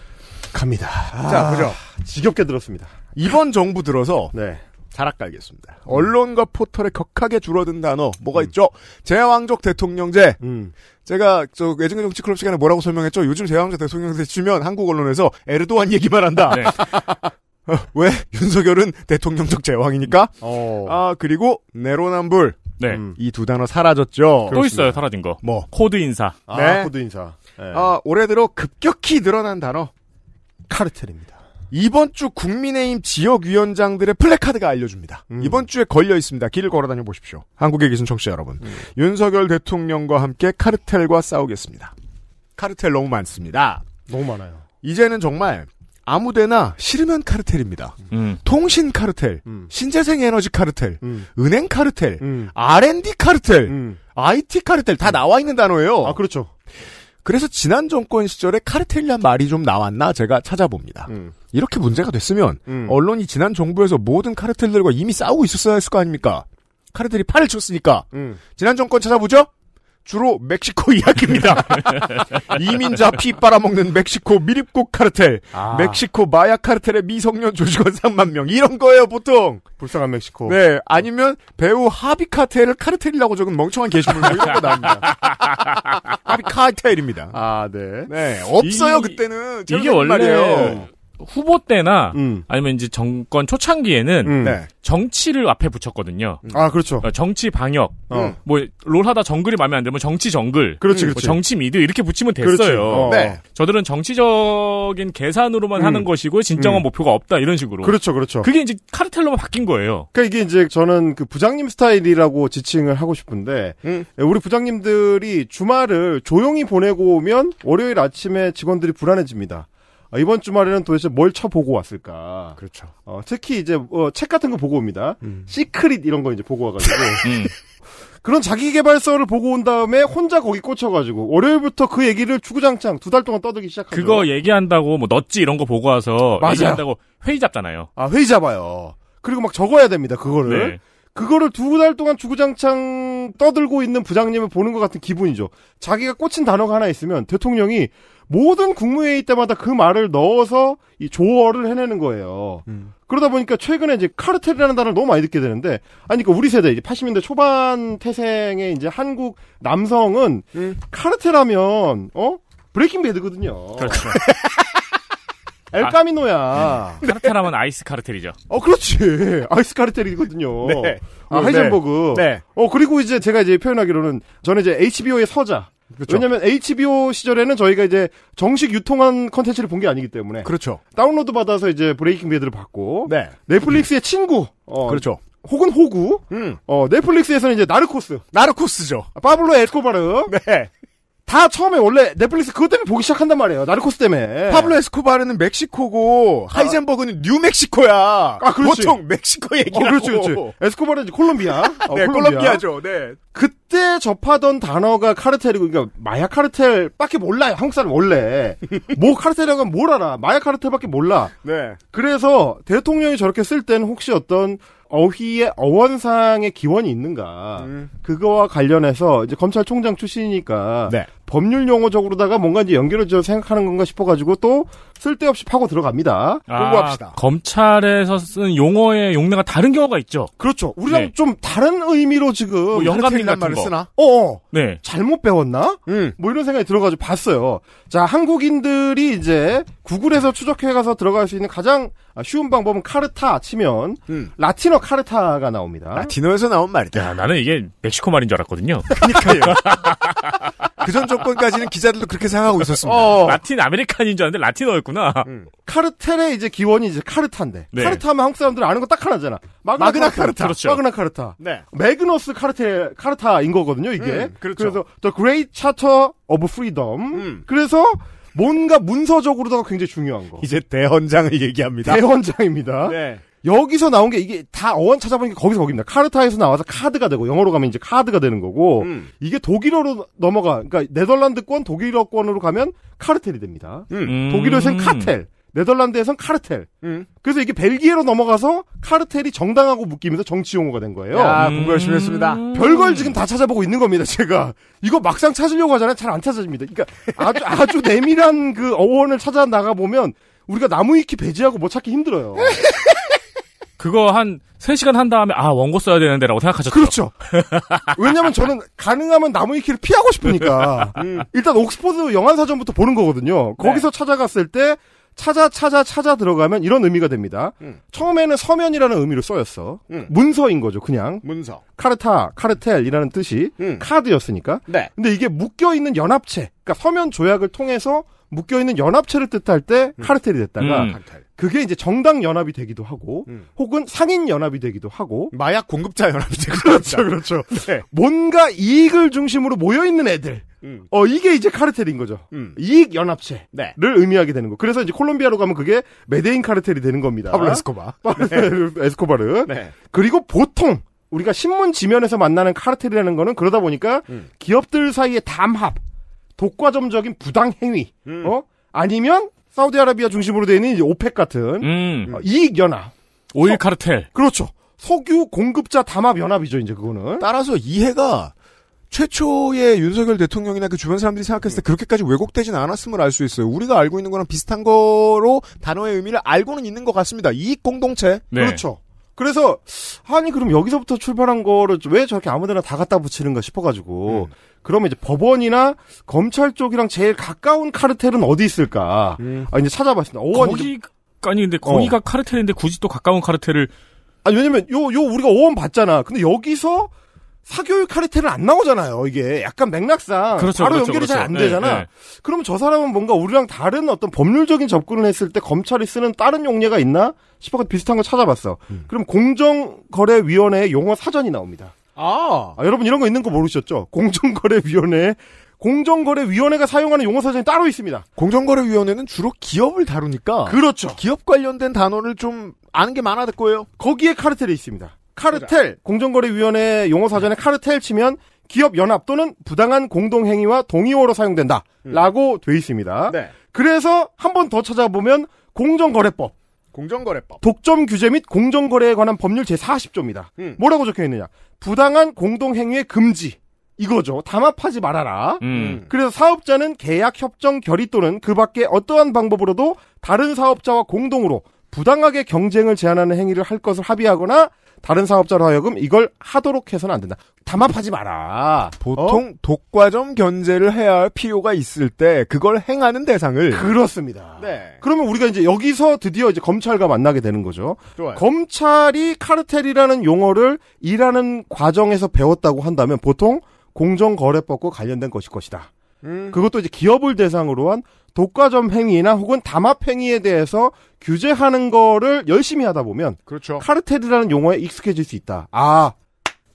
갑니다. 아, 자, 그죠? 지겹게 들었습니다. 이번 정부 들어서 네. 자락 깔겠습니다. 음. 언론과 포털에 격하게 줄어든 단어 뭐가 음. 있죠? 제왕적 대통령제. 음. 제가 저 예전에 정치 클럽 시간에 뭐라고 설명했죠? 요즘 제왕적 대통령제 치면 한국 언론에서 에르도안 얘기만 한다. 네. 어, 왜 윤석열은 대통령적 제왕이니까? 어. 아 그리고 내로남불. 네. 음. 이두 단어 사라졌죠. 또 있어요 사라진 거. 뭐 코드 인사. 아, 네. 코드 인사. 네. 아, 올해 들어 급격히 늘어난 단어 카르텔입니다. 이번 주 국민의힘 지역위원장들의 플래카드가 알려줍니다. 음. 이번 주에 걸려 있습니다. 길을 걸어 다녀 보십시오. 한국에 계신 청취자 여러분. 음. 윤석열 대통령과 함께 카르텔과 싸우겠습니다. 카르텔 너무 많습니다. 너무 많아요. 이제는 정말 아무데나 싫으면 카르텔입니다. 음. 통신 카르텔, 음. 신재생 에너지 카르텔, 음. 은행 카르텔, 음. R&D 카르텔, 음. IT 카르텔 다 음. 나와 있는 단어예요. 아 그렇죠. 그래서 지난 정권 시절에 카르텔이란 말이 좀 나왔나 제가 찾아봅니다. 음. 이렇게 문제가 됐으면 음. 언론이 지난 정부에서 모든 카르텔들과 이미 싸우고 있었어야 했을 거 아닙니까? 카르텔이 팔을 쳤으니까 지난 정권 찾아보죠. 주로 멕시코 이야기입니다. 이민자 피 빨아먹는 멕시코 밀입국 카르텔, 아. 멕시코 마약 카르텔의 미성년 조직원 3만 명 이런 거예요 보통. 불쌍한 멕시코. 네, 아니면 배우 하비 카르텔을 카르텔이라고 적은 멍청한 게시물 뭐 이런 거 나옵니다. 하비 카르텔입니다. 아, 네. 네, 없어요 이, 그때는. 이게 원래 말이에요. 후보 때나 음. 아니면 이제 정권 초창기에는 음. 네. 정치를 앞에 붙였거든요. 아 그렇죠. 어, 정치 방역, 어. 뭐롤 하다 정글이 마음에 안 들면 정치 정글, 그렇지, 뭐 그렇지. 뭐 정치 미드 이렇게 붙이면 됐어요. 어. 네. 저들은 정치적인 계산으로만 음. 하는 것이고 진정한 음. 목표가 없다 이런 식으로. 그렇죠, 그렇죠. 그게 이제 카르텔로만 바뀐 거예요. 그러니까 이게 이제 저는 그 부장님 스타일이라고 지칭을 하고 싶은데 음. 예, 우리 부장님들이 주말을 조용히 보내고 오면 월요일 아침에 직원들이 불안해집니다. 아, 이번 주말에는 도대체 뭘 쳐보고 왔을까. 그렇죠. 어, 특히 이제 어, 책 같은 거 보고 옵니다. 음. 시크릿 이런 거 이제 보고 와가지고. 음. 그런 자기개발서를 보고 온 다음에 혼자 거기 꽂혀가지고 월요일부터 그 얘기를 주구장창 두 달 동안 떠들기 시작하죠. 그거 얘기한다고 뭐 넛지 이런 거 보고 와서 맞아요. 얘기한다고 회의 잡잖아요. 아 회의 잡아요. 그리고 막 적어야 됩니다. 그거를. 네. 그거를 두 달 동안 주구장창 떠들고 있는 부장님을 보는 것 같은 기분이죠. 자기가 꽂힌 단어가 하나 있으면 대통령이 모든 국무회의 때마다 그 말을 넣어서 이 조어를 해내는 거예요. 음. 그러다 보니까 최근에 이제 카르텔이라는 단어를 너무 많이 듣게 되는데, 아니, 그러니까 우리 세대, 이제 80년대 초반 태생의 이제 한국 남성은 음. 카르텔하면, 어? 브레이킹 배드거든요. 그렇죠. 엘카미노야. 아, 네. 카르텔하면 아이스 카르텔이죠. 어, 그렇지. 아이스 카르텔이거든요. 네. 아, 네. 하이젠버그. 네. 어, 그리고 이제 제가 이제 표현하기로는 저는 이제 HBO의 서자. 그렇죠. 왜냐면 HBO 시절에는 저희가 이제 정식 유통한 컨텐츠를 본 게 아니기 때문에 그렇죠. 다운로드 받아서 이제 브레이킹 배드를 받고 네. 넷플릭스의 음. 친구 어, 그렇죠. 혹은 호구 음. 어 넷플릭스에서는 이제 나르코스 나르코스죠. 아, 파블로 에스코바르 네. 다 처음에 원래 넷플릭스 그것 때문에 보기 시작한단 말이에요. 나르코스 때문에. 파블로 에스코바르는 멕시코고 아. 하이젠버그는 뉴멕시코야. 아, 그렇지. 보통 멕시코 어, 얘기라고. 어, 그렇죠 그렇지. 에스코바르는 콜롬비아. 어, 네, 콜롬비아. 죠 네. 그때 접하던 단어가 카르텔이고 그러니까 마약 카르텔밖에 몰라요. 한국 사람 원래. 뭐 카르텔이라고 하면 뭘 알아. 마약 카르텔밖에 몰라. 네. 그래서 대통령이 저렇게 쓸 때는 혹시 어떤 어휘의 어원상의 기원이 있는가 음. 그거와 관련해서 이제 검찰총장 출신이니까 네. 법률 용어적으로다가 뭔가 이제 연결을 좀 생각하는 건가 싶어가지고 또 쓸데없이 파고 들어갑니다. 공부합시다. 아, 검찰에서 쓴 용어의 용례가 다른 경우가 있죠. 그렇죠. 우리랑 네. 좀 다른 의미로 지금 뭐 영감인 같은 말을 쓰나? 네. 어, 네. 잘못 배웠나? 음. 뭐 이런 생각이 들어가지고 봤어요. 자, 한국인들이 이제 구글에서 추적해가서 들어갈 수 있는 가장 쉬운 방법은 카르타 치면 음. 라틴어 카르타가 나옵니다. 라틴어에서 나온 말이다. 야, 나는 이게 멕시코 말인 줄 알았거든요. 그러니까요. 그전 적2 0까지는 기자들도 그렇게 생각하고 있었습니다. 어, 어. 라틴 아메리칸인 줄 알았는데 라틴어였구나. 음. 카르텔의 이제 기원이 이제 카르타인데. 네. 카르타하면 한국 사람들은 아는 거 딱 하나잖아. 마그나, 마그나 카르타. 카르타. 그렇죠. 마그나 카르타. 네. 매그너스 카르테 카르타인 거거든요, 이게. 음, 그렇죠. 그래서 The Great Charter of Freedom. 음. 그래서 뭔가 문서적으로도 굉장히 중요한 거. 이제 대헌장을 얘기합니다. 대헌장입니다. 네. 여기서 나온 게 이게 다 어원 찾아보니까 거기서 거기입니다. 카르타에서 나와서 카드가 되고 영어로 가면 이제 카드가 되는 거고 음. 이게 독일어로 넘어가 그러니까 네덜란드권 독일어권으로 가면 카르텔이 됩니다. 음. 음. 독일어에서는 카텔, 네덜란드에선 카르텔. 음. 그래서 이게 벨기에로 넘어가서 카르텔이 정당하고 묶이면서 정치 용어가 된 거예요. 야, 공부 열심히 했습니다. 음. 별걸 지금 다 찾아보고 있는 겁니다, 제가. 이거 막상 찾으려고 하잖아요. 잘 안 찾아집니다. 그러니까 아주, 아주 내밀한 그 어원을 찾아 나가보면 우리가 나무위키 배제하고 뭐 찾기 힘들어요. 그거 한 3시간 한 다음에 아 원고 써야 되는데라고 생각하셨죠. 그렇죠. 왜냐면 저는 가능하면 나무 위키를 피하고 싶으니까 음. 일단 옥스퍼드 영안 사전부터 보는 거거든요. 거기서 네. 찾아갔을 때 찾아 찾아 찾아 들어가면 이런 의미가 됩니다. 음. 처음에는 서면이라는 의미로 써였어. 음. 문서인 거죠, 그냥. 문서. 카르타, 카르텔이라는 뜻이 음. 카드였으니까. 네. 근데 이게 묶여 있는 연합체. 그러니까 서면 조약을 통해서 묶여 있는 연합체를 뜻할 때 음. 카르텔이 됐다가 음. 그게 이제 정당 연합이 되기도 하고, 음. 혹은 상인 연합이 되기도 하고, 마약 공급자 연합이 되기도 그렇죠, 그렇죠. 네. 뭔가 이익을 중심으로 모여 있는 애들. 음. 어 이게 이제 카르텔인 거죠. 음. 이익 연합체를 네. 의미하게 되는 거. 그래서 이제 콜롬비아로 가면 그게 메데인 카르텔이 되는 겁니다. 파블로 에스코바, 네. 에스코바르. 네. 그리고 보통 우리가 신문 지면에서 만나는 카르텔이라는 거는 그러다 보니까 음. 기업들 사이의 담합, 독과점적인 부당 행위, 음. 어 아니면 사우디아라비아 중심으로 되어 있는 오펙 같은 음. 어, 이익 연합, 오일 카르텔. 그렇죠. 석유 공급자 담합 연합이죠 이제 그거는. 따라서 이해가 최초의 윤석열 대통령이나 그 주변 사람들이 생각했을 때 그렇게까지 왜곡되지는 않았음을 알 수 있어요. 우리가 알고 있는 거랑 비슷한 거로 단어의 의미를 알고는 있는 것 같습니다. 이익 공동체. 네. 그렇죠. 그래서 아니 그럼 여기서부터 출발한 거를 왜 저렇게 아무데나 다 갖다 붙이는가 싶어가지고 음. 그러면 이제 법원이나 검찰 쪽이랑 제일 가까운 카르텔은 어디 있을까? 음. 아 이제 찾아봤습니다. 어, 거기 아니 근데 거기가 어. 카르텔인데 굳이 또 가까운 카르텔을 아 왜냐면 요 요 우리가 5원 봤잖아. 근데 여기서 사교육 카리텔은안 나오잖아요. 이게 약간 맥락상 그렇죠, 바로 그렇죠, 연결이 그렇죠. 잘안 되잖아. 네. 예, 예. 그러면저 사람은 뭔가 우리랑 다른 어떤 법률적인 접근을 했을 때 검찰이 쓰는 다른 용례가 있나 싶어서 비슷한 걸 찾아봤어. 음. 그럼 공정거래위원회 의 용어 사전이 나옵니다. 아. 아 여러분 이런 거 있는 거 모르셨죠? 공정거래위원회 공정거래위원회가 사용하는 용어 사전이 따로 있습니다. 공정거래위원회는 주로 기업을 다루니까 그렇죠. 기업 관련된 단어를 좀 아는 게 많아질 거예요. 거기에 카르텔이 있습니다. 카르텔 공정거래위원회 용어사전에 카르텔 치면 기업 연합 또는 부당한 공동행위와 동의어로 사용된다라고 음. 돼 있습니다. 네. 그래서 한 번 더 찾아보면 공정거래법 공정거래법. 독점 규제 및 공정거래에 관한 법률 제40조입니다. 음. 뭐라고 적혀 있느냐. 부당한 공동행위의 금지. 이거죠. 담합하지 말아라. 음. 그래서 사업자는 계약, 협정, 결의 또는 그 밖에 어떠한 방법으로도 다른 사업자와 공동으로 부당하게 경쟁을 제한하는 행위를 할 것을 합의하거나 다른 사업자로 하여금 이걸 하도록 해서는 안 된다. 담합하지 마라. 보통 어? 독과점 견제를 해야 할 필요가 있을 때 그걸 행하는 대상을 그렇습니다. 네. 그러면 우리가 이제 여기서 드디어 이제 검찰과 만나게 되는 거죠. 좋아요. 검찰이 카르텔이라는 용어를 일하는 과정에서 배웠다고 한다면 보통 공정거래법과 관련된 것일 것이다. 음. 그것도 이제 기업을 대상으로 한 독과점 행위나 혹은 담합 행위에 대해서 규제하는 거를 열심히 하다 보면 그렇죠. 카르텔이라는 용어에 익숙해질 수 있다. 아,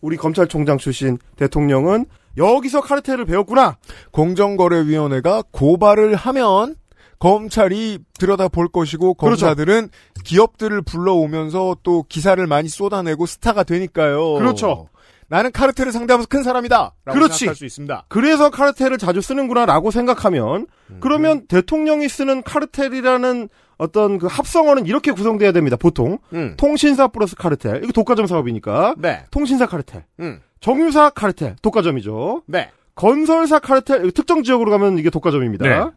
우리 검찰총장 출신 대통령은 여기서 카르텔을 배웠구나. 공정거래위원회가 고발을 하면 검찰이 들여다볼 것이고 그렇죠. 검사들은 그렇죠. 기업들을 불러오면서 또 기사를 많이 쏟아내고 스타가 되니까요. 그렇죠. 나는 카르텔을 상대하면서 큰 사람이다. 그렇지. 생각할 수 있습니다. 그래서 카르텔을 자주 쓰는구나라고 생각하면 음. 그러면 음. 대통령이 쓰는 카르텔이라는 어떤 그 합성어는 이렇게 구성돼야 됩니다. 보통 음. 통신사 플러스 카르텔 이거 독과점 사업이니까 네. 통신사 카르텔, 음. 정유사 카르텔 독과점이죠. 네. 건설사 카르텔 특정 지역으로 가면 이게 독과점입니다. 네.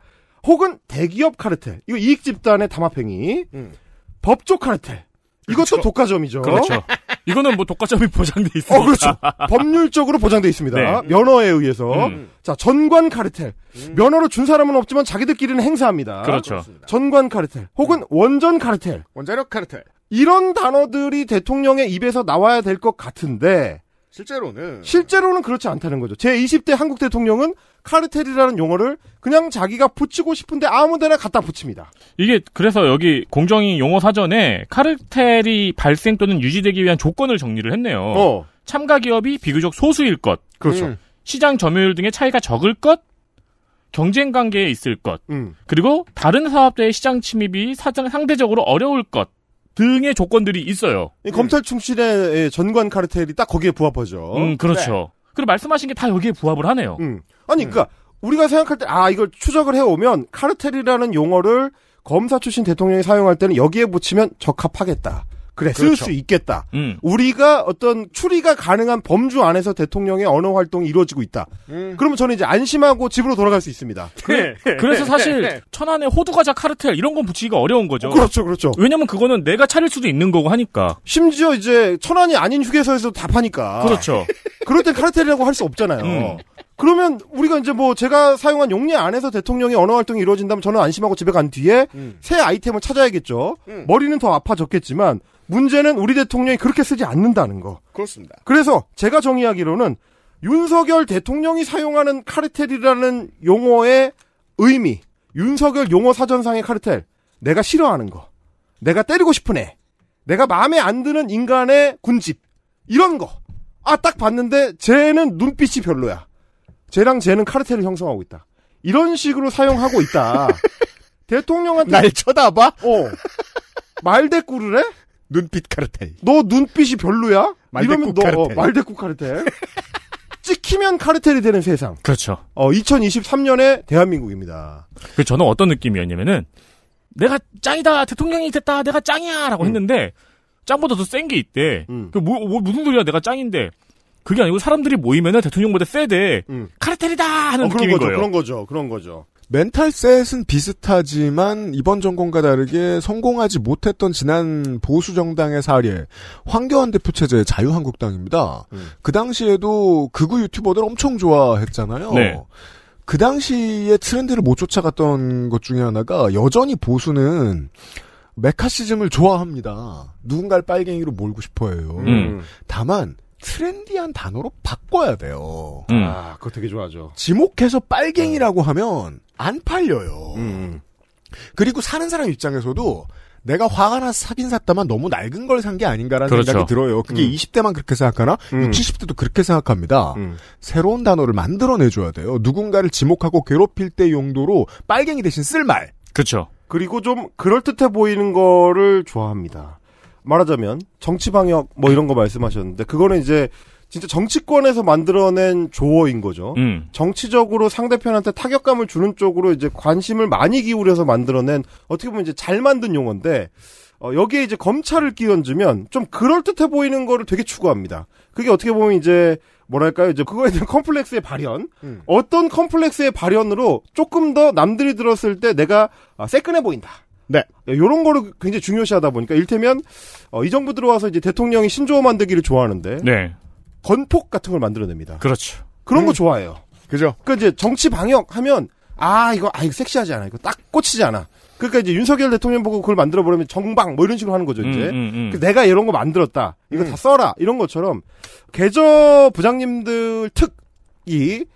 혹은 대기업 카르텔 이거 이익 집단의 담합행위, 음. 법조 카르텔 이것도 그렇죠. 독과점이죠. 그렇죠. 이거는 뭐 독과점이 보장돼 있습니다. 어, 그렇죠. 법률적으로 보장돼 있습니다. 네. 면허에 의해서. 음. 자, 전관 카르텔. 음. 면허를 준 사람은 없지만 자기들끼리는 행사합니다. 그렇죠. 그렇습니다. 전관 카르텔. 혹은 음. 원전 카르텔. 원자력 카르텔. 이런 단어들이 대통령의 입에서 나와야 될 것 같은데 실제로는 실제로는 그렇지 않다는 거죠. 제 20대 한국 대통령은 카르텔이라는 용어를 그냥 자기가 붙이고 싶은데 아무데나 갖다 붙입니다. 이게 그래서 여기 공정위 용어 사전에 카르텔이 발생 또는 유지되기 위한 조건을 정리를 했네요. 어. 참가 기업이 비교적 소수일 것, 그렇죠. 음. 시장 점유율 등의 차이가 적을 것, 경쟁 관계에 있을 것, 음. 그리고 다른 사업자의 시장 침입이 사장 상대적으로 어려울 것. 등의 조건들이 있어요. 검찰 충실의 예, 전관 카르텔이 딱 거기에 부합하죠. 음, 그렇죠. 네. 그리고 말씀하신 게 다 여기에 부합을 하네요. 음. 아니, 그러니까 음. 우리가 생각할 때 아 이걸 추적을 해오면 카르텔이라는 용어를 검사 출신 대통령이 사용할 때는 여기에 붙이면 적합하겠다. 그래 그렇죠. 쓸수 있겠다. 음. 우리가 어떤 추리가 가능한 범주 안에서 대통령의 언어 활동이 이루어지고 있다. 음. 그러면 저는 이제 안심하고 집으로 돌아갈 수 있습니다. 네. 그래, 서 사실 네. 천안에 호두 과자 카르텔 이런 건 붙이기가 어려운 거죠. 어, 그렇죠, 그렇죠. 왜냐면 그거는 내가 차릴 수도 있는 거고 하니까. 심지어 이제 천안이 아닌 휴게소에서 다 파니까. 그렇죠. 그럴 땐 카르텔이라고 할 수 없잖아요. 음. 그러면 우리가 이제 뭐 제가 사용한 용례 안에서 대통령의 언어 활동이 이루어진다면 저는 안심하고 집에 간 뒤에 음. 새 아이템을 찾아야겠죠. 음. 머리는 더 아파졌겠지만 문제는 우리 대통령이 그렇게 쓰지 않는다는 거. 그렇습니다. 그래서 제가 정의하기로는 윤석열 대통령이 사용하는 카르텔이라는 용어의 의미, 윤석열 용어 사전상의 카르텔, 내가 싫어하는 거, 내가 때리고 싶은 애, 내가 마음에 안 드는 인간의 군집, 이런 거. 아, 딱 봤는데 쟤는 눈빛이 별로야. 쟤랑 쟤는 카르텔을 형성하고 있다. 이런 식으로 사용하고 있다. 대통령한테. 날 쳐다봐? 어. 말대꾸를 해? 눈빛 카르텔. 너 눈빛이 별로야? 이러면 너 어, 카르텔. 어, 말대꾸 카르텔. 찍히면 카르텔이 되는 세상. 그렇죠. 어, 2023년의 대한민국입니다. 그 저는 어떤 느낌이었냐면은 내가 짱이다 대통령이 됐다 내가 짱이야라고 음. 했는데 짱보다 더 센 게 있대. 음. 그 뭐, 뭐, 무슨 소리야 내가 짱인데. 그게 아니고 사람들이 모이면은 대통령보다 세대 음. 카르텔이다 하는 어, 그런 거죠, 거예요. 그런 거죠. 그런 거죠. 멘탈 셋은 비슷하지만 이번 전공과 다르게 성공하지 못했던 지난 보수 정당의 사례 황교안 대표 체제의 자유한국당입니다. 음. 그 당시에도 극우 유튜버들 엄청 좋아했잖아요. 네. 그 당시에 트렌드를 못 쫓아갔던 것 중에 하나가 여전히 보수는 메카시즘을 좋아합니다. 누군가를 빨갱이로 몰고 싶어해요. 음. 다만 트렌디한 단어로 바꿔야 돼요. 음. 아, 그거 되게 좋아하죠. 지목해서 빨갱이라고 하면 안 팔려요. 음, 음. 그리고 사는 사람 입장에서도 내가 화가 나서 사긴 샀다만 너무 낡은 걸 산 게 아닌가라는 그렇죠. 생각이 들어요. 그게 음. 20대만 그렇게 생각하나? 음. 70대도 그렇게 생각합니다. 음. 새로운 단어를 만들어내줘야 돼요. 누군가를 지목하고 괴롭힐 때 용도로 빨갱이 대신 쓸 말. 그렇죠. 그리고 좀 그럴듯해 보이는 거를 좋아합니다. 말하자면 정치 방역 뭐 이런 거 말씀하셨는데 그거는 이제 진짜 정치권에서 만들어낸 조어인 거죠. 음. 정치적으로 상대편한테 타격감을 주는 쪽으로 이제 관심을 많이 기울여서 만들어낸 어떻게 보면 이제 잘 만든 용어인데 어, 여기에 이제 검찰을 끼얹으면 좀 그럴 듯해 보이는 거를 되게 추구합니다. 그게 어떻게 보면 이제 뭐랄까요 이제 그거에 대한 컴플렉스의 발현 음. 어떤 컴플렉스의 발현으로 조금 더 남들이 들었을 때 내가 아, 세끈해 보인다. 네. 예, 요런 거를 굉장히 중요시하다 보니까 일테면 어, 이 정부 들어와서 이제 대통령이 신조어 만들기를 좋아하는데 네. 건폭 같은 걸 만들어냅니다. 그렇죠. 그런 음. 거 네. 좋아해요. 그죠. 그니까 이제 정치 방역 하면 아 이거 아 이거 섹시하지 않아 이거 딱 꽂히지 않아. 그러니까 이제 윤석열 대통령 보고 그걸 만들어 버리면 정방 뭐 이런 식으로 하는 거죠 이제. 음, 음, 음. 그러니까 내가 이런 거 만들었다. 이거 다 음. 써라 이런 것처럼 계좌 부장님들 특이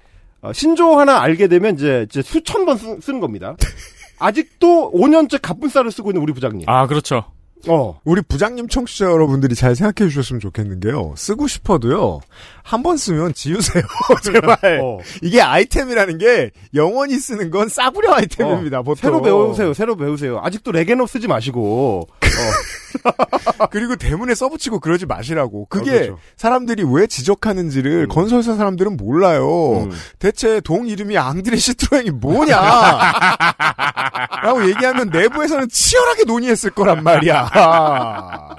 어, 신조 하나 알게 되면 이제, 이제 수천 번 쓰, 는 겁니다. 아직도 5년째 갑분싸를 쓰고 있는 우리 부장님. 아 그렇죠. 어, 우리 부장님 청취자 여러분들이 잘 생각해 주셨으면 좋겠는 게요. 쓰고 싶어도요. 한번 쓰면 지우세요. 제발. 어. 이게 아이템이라는 게 영원히 쓰는 건 싸구려 아이템입니다. 어. 보통. 새로 배우세요. 새로 배우세요. 아직도 레게노 쓰지 마시고. 어. 그리고 대문에 써붙이고 그러지 마시라고. 그게 아, 그렇죠. 사람들이 왜 지적하는지를 음. 건설사 사람들은 몰라요. 음. 대체 동 이름이 앙드레 시트로행이 뭐냐? 라고 얘기하면 내부에서는 치열하게 논의했을 거란 말이야.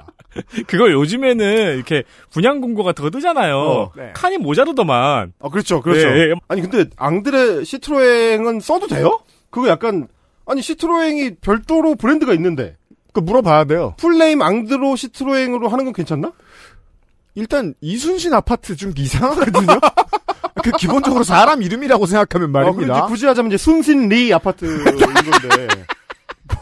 그걸 요즘에는 이렇게 분양 공고 가더거 뜨잖아요. 어, 네. 칸이 모자르더만. 아, 그렇죠. 그렇죠. 네. 아니, 근데 앙드레 시트로행은 써도 돼요? 그거 약간 아니 시트로행이 별도로 브랜드가 있는데 그 물어봐야 돼요. 풀네임 앙드로 시트로잉으로 하는 건 괜찮나? 일단 이순신 아파트 좀 이상하거든요. 그 기본적으로 사람 이름이라고 생각하면 어, 말입니다. 어, 굳이 하자면 이제 순신 리 아파트인 건데. 뭐,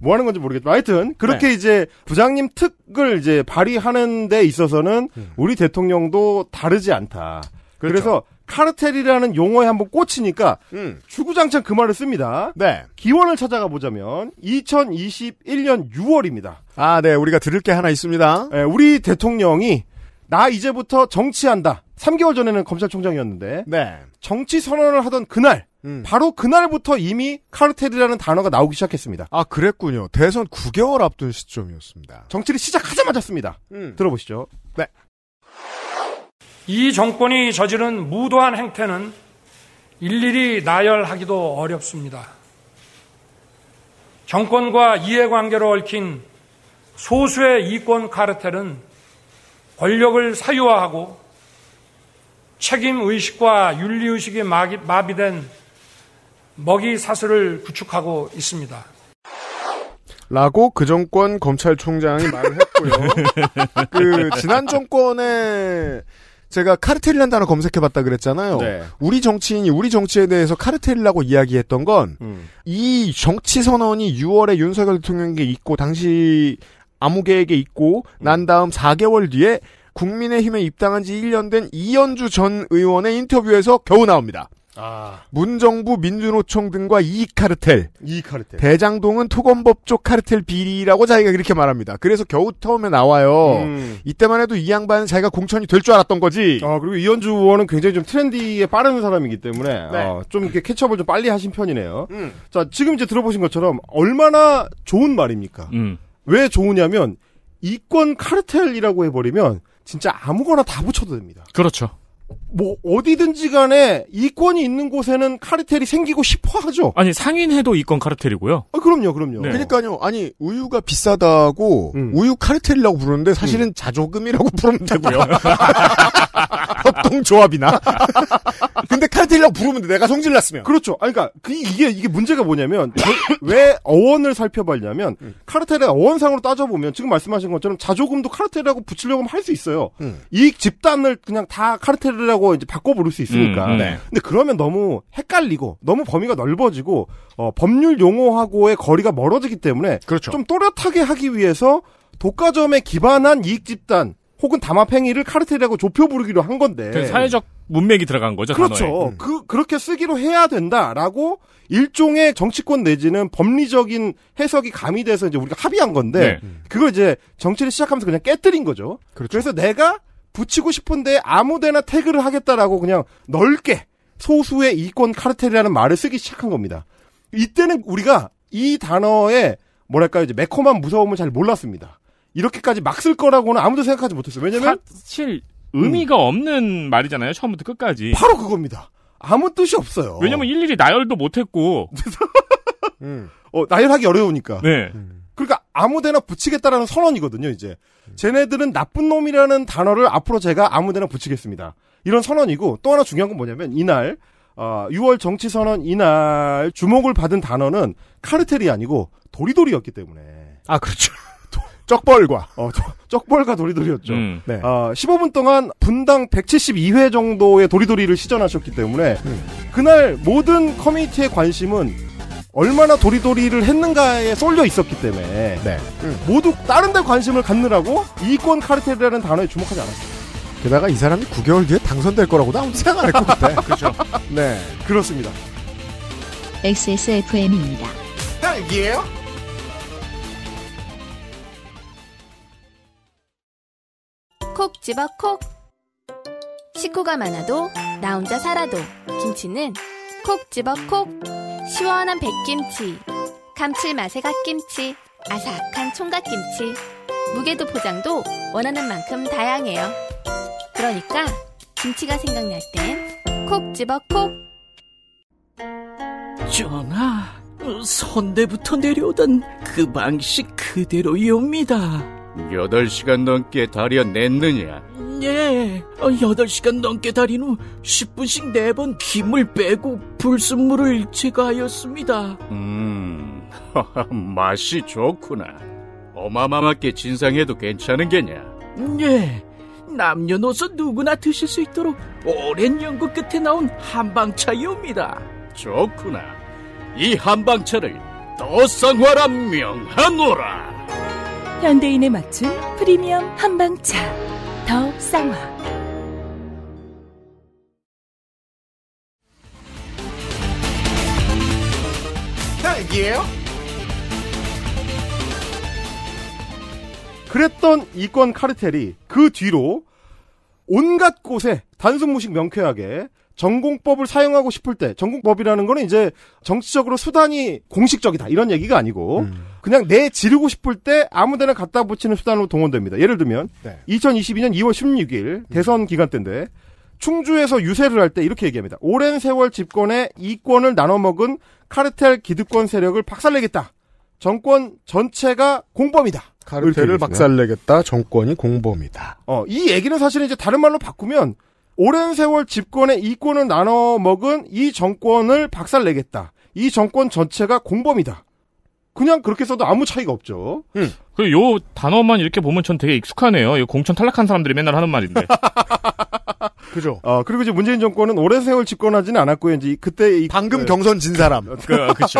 뭐 하는 건지 모르겠다. 하여튼 그렇게 네. 이제 부장님 특을 이제 발휘하는 데 있어서는 음. 우리 대통령도 다르지 않다. 그렇죠. 그래서 카르텔이라는 용어에 한번 꽂히니까 음. 주구장창 그 말을 씁니다. 네. 기원을 찾아가 보자면 2021년 6월입니다. 아, 네. 우리가 들을 게 하나 있습니다. 네, 우리 대통령이 나 이제부터 정치한다. 3개월 전에는 검찰총장이었는데 네. 정치 선언을 하던 그날 음. 바로 그날부터 이미 카르텔이라는 단어가 나오기 시작했습니다. 아 그랬군요. 대선 9개월 앞둔 시점이었습니다. 정치를 시작하자마자 씁니다. 음. 들어보시죠. 네. 이 정권이 저지른 무도한 행태는 일일이 나열하기도 어렵습니다. 정권과 이해관계로 얽힌 소수의 이권 카르텔은 권력을 사유화하고 책임의식과 윤리의식이 마비된 먹이 사슬을 구축하고 있습니다. 라고 그 정권 검찰총장이 말을 했고요. 그 지난 정권의 제가 카르텔이라는 단어 검색해봤다 그랬잖아요. 네. 우리 정치인이 우리 정치에 대해서 카르텔이라고 이야기했던 건이 음. 정치 선언이 6월에 윤석열 대통령에게 있고 당시 아무개에게 있고 음. 난 다음 4개월 뒤에 국민의힘에 입당한 지 1년 된 이현주 전 의원의 인터뷰에서 겨우 나옵니다. 아. 문정부 민주노총 등과 이익 카르텔. 이익 카르텔. 대장동은 토건법조 카르텔 비리라고 자기가 그렇게 말합니다. 그래서 겨우 처음에 나와요. 음. 이때만 해도 이 양반은 자기가 공천이 될 줄 알았던 거지. 아, 그리고 이현주 의원은 굉장히 좀 트렌디에 빠른 사람이기 때문에 네. 어, 좀 이렇게 캐치업을 좀 빨리 하신 편이네요. 음. 자, 지금 이제 들어보신 것처럼 얼마나 좋은 말입니까? 음. 왜 좋으냐면 이권 카르텔이라고 해버리면 진짜 아무거나 다 붙여도 됩니다. 그렇죠. 뭐 어디든지 간에 이권이 있는 곳에는 카르텔이 생기고 싶어 하죠. 아니 상인회도 이권 카르텔이고요. 아 그럼요, 그럼요. 네. 그러니까요. 아니 우유가 비싸다고 음. 우유 카르텔이라고 부르는데 사실은 음. 자조금이라고 부르면 되고요. 협동조합이나. 근데 카르텔이라고 부르면 돼. 내가 성질났으면. 그렇죠. 아니, 그러니까 그 이게 이게 문제가 뭐냐면 왜 어원을 살펴봤냐면 음. 카르텔의 어원상으로 따져보면 지금 말씀하신 것처럼 자조금도 카르텔이라고 붙이려고 하면 할 수 있어요. 음. 이익 집단을 그냥 다 카르텔이라고 이제 바꿔 부를 수 있으니까. 음, 음, 네. 근데 그러면 너무 헷갈리고 너무 범위가 넓어지고 어, 법률 용어하고의 거리가 멀어지기 때문에 그렇죠. 좀 또렷하게 하기 위해서 독과점에 기반한 이익 집단 혹은 담합행위를 카르텔이라고 좁혀 부르기로 한 건데. 그 사회적 문맥이 들어간 거죠. 그렇죠. 단어에. 음. 그 그렇게 쓰기로 해야 된다라고 일종의 정치권 내지는 법리적인 해석이 가미돼서 이제 우리가 합의한 건데 네. 그걸 이제 정치를 시작하면서 그냥 깨뜨린 거죠. 그렇죠. 그래서 내가 붙이고 싶은데 아무데나 태그를 하겠다라고 그냥 넓게 소수의 이권 카르텔이라는 말을 쓰기 시작한 겁니다. 이때는 우리가 이단어에 뭐랄까요 이제 매콤한 무서움을 잘 몰랐습니다. 이렇게까지 막 쓸 거라고는 아무도 생각하지 못했어요. 왜냐면 사실 의미가 음. 없는 말이잖아요. 처음부터 끝까지. 바로 그겁니다. 아무 뜻이 없어요. 왜냐면 일일이 나열도 못했고. 음. 어, 나열하기 어려우니까. 네. 음. 그러니까 아무데나 붙이겠다라는 선언이거든요. 이제 쟤네들은 나쁜 놈이라는 단어를 앞으로 제가 아무데나 붙이겠습니다. 이런 선언이고 또 하나 중요한 건 뭐냐면 이날 어, 6월 정치 선언 이날 주목을 받은 단어는 카르텔이 아니고 도리도리였기 때문에. 아 그렇죠. 쩍벌과 어, 쩍벌과 도리도리였죠. 음. 네. 어, 15분 동안 분당 172회 정도의 도리도리를 시전하셨기 때문에 음. 그날 모든 커뮤니티의 관심은 얼마나 도리도리를 했는가에 쏠려 있었기 때문에 네. 음, 모두 다른 데 관심을 갖느라고 이권 카르텔이라는 단어에 주목하지 않았어요. 게다가 이 사람이 9개월 뒤에 당선될 거라고도 아무 생각 안 했고 그때. 그렇죠. 네, 그렇습니다. XSFM입니다. 딸기예요? 콕 집어 콕. 식구가 많아도 나 혼자 살아도 김치는 콕 집어 콕. 시원한 백김치, 감칠맛의 갓김치, 아삭한 총각김치. 무게도 포장도 원하는 만큼 다양해요. 그러니까 김치가 생각날 땐 콕 집어 콕. 전하, 선대부터 내려오던 그 방식 그대로이옵니다. 여덟 시간 넘게 다려냈느냐? 예, 네, 여덟 시간 넘게 다린 후 10분씩 네번 김을 빼고 불순물을 제거하였습니다. 음, 맛이 좋구나. 어마마하게 진상해도 괜찮은 게냐? 예, 남녀노소 누구나 드실 수 있도록 오랜 연구 끝에 나온 한방차이옵니다. 좋구나. 이 한방차를 더 쌍화라 명하노라. 현대인에 맞춘 프리미엄 한방차 더 쌍화 딸기예요? 그랬던 이권 카르텔이 그 뒤로 온갖 곳에 단순무식 명쾌하게 전공법을 사용하고 싶을 때 전공법이라는 거는 이제 정치적으로 수단이 공식적이다 이런 얘기가 아니고 음. 그냥 내 지르고 싶을 때 아무데나 갖다 붙이는 수단으로 동원됩니다. 예를 들면 네. 2022년 2월 16일 대선 기간 때인데 충주에서 유세를 할 때 이렇게 얘기합니다. 오랜 세월 집권에 이권을 나눠먹은 카르텔 기득권 세력을 박살내겠다. 정권 전체가 공범이다. 카르텔을 박살내겠다. 정권이 공범이다. 어, 이 얘기는 사실은 이제 다른 말로 바꾸면 오랜 세월 집권에 이권을 나눠 먹은 이 정권을 박살내겠다. 이 정권 전체가 공범이다. 그냥 그렇게 써도 아무 차이가 없죠. 음. 그리고 요 단어만 이렇게 보면 전 되게 익숙하네요. 이 공천 탈락한 사람들이 맨날 하는 말인데. 그죠. 어, 그리고 이제 문재인 정권은 오랜 세월 집권하지는 않았고요. 이제 그때 이, 방금 그, 경선 진 사람. 그, 어, 그죠.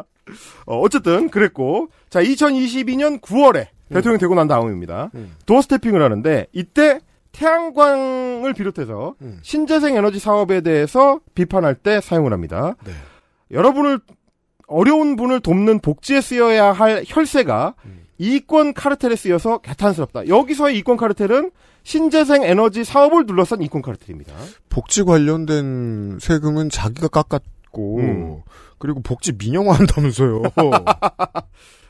어, 어쨌든 그랬고 자 2022년 9월에 음. 대통령 되고 난 다음입니다. 음. 음. 도어 스태핑을 하는데 이때 태양광을 비롯해서 음. 신재생 에너지 사업에 대해서 비판할 때 사용을 합니다. 네. 여러분을 어려운 분을 돕는 복지에 쓰여야 할 혈세가 음. 이권 카르텔에 쓰여서 개탄스럽다. 여기서의 이권 카르텔은 신재생 에너지 사업을 둘러싼 이권 카르텔입니다. 복지 관련된 세금은 자기가 깎았고 음. 그리고 복지 민영화한다면서요.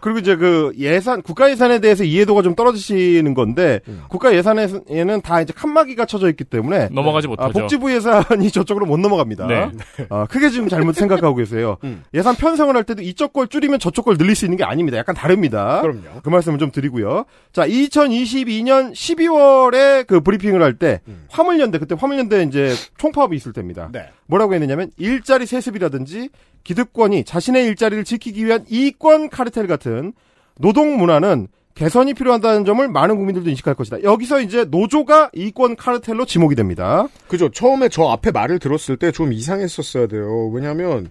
그리고 이제 그 예산 국가 예산에 대해서 이해도가 좀 떨어지시는 건데 음. 국가 예산에는 다 이제 칸막이가 쳐져 있기 때문에 넘어가지 못하죠. 아, 복지부 예산이 저쪽으로 못 넘어갑니다. 네. 아, 크게 지금 잘못 생각하고 계세요. 음. 예산 편성을 할 때도 이쪽 걸 줄이면 저쪽 걸 늘릴 수 있는 게 아닙니다. 약간 다릅니다. 그럼요. 그 말씀을 좀 드리고요. 자, 2022년 12월에 그 브리핑을 할때 음. 화물연대 그때 화물연대 이제 총파업이 있을 때입니다. 네. 뭐라고 했느냐면 일자리 세습이라든지 기득권이 자신의 일자리를 지키기 위한 이권 카르텔 같은 노동 문화는 개선이 필요하다는 점을 많은 국민들도 인식할 것이다. 여기서 이제 노조가 이권 카르텔로 지목이 됩니다. 그죠. 처음에 저 앞에 말을 들었을 때 좀 이상했었어야 돼요. 왜냐하면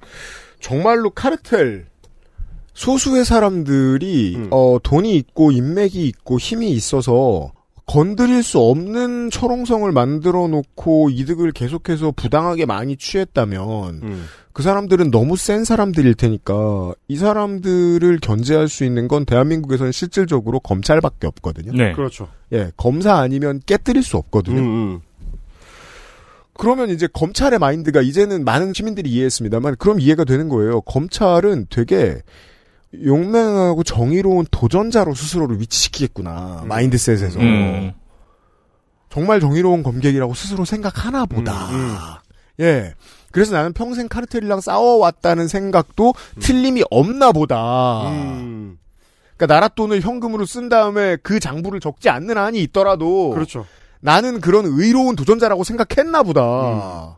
정말로 카르텔 소수의 사람들이 음. 어, 돈이 있고 인맥이 있고 힘이 있어서 건드릴 수 없는 철옹성을 만들어 놓고 이득을 계속해서 부당하게 많이 취했다면 음. 그 사람들은 너무 센 사람들일 테니까 이 사람들을 견제할 수 있는 건 대한민국에서는 실질적으로 검찰밖에 없거든요. 네. 그렇죠. 예, 검사 아니면 깨뜨릴 수 없거든요. 음, 음. 그러면 이제 검찰의 마인드가 이제는 많은 시민들이 이해했습니다만 그럼 이해가 되는 거예요. 검찰은 되게 용맹하고 정의로운 도전자로 스스로를 위치시키겠구나. 음. 마인드셋에서. 음. 정말 정의로운 검객이라고 스스로 생각하나 보다. 음, 음. 예. 그래서 나는 평생 카르텔이랑 싸워왔다는 생각도 음. 틀림이 없나 보다. 음. 그러니까 나라 돈을 현금으로 쓴 다음에 그 장부를 적지 않는 한이 있더라도 그렇죠. 나는 그런 의로운 도전자라고 생각했나 보다. 음.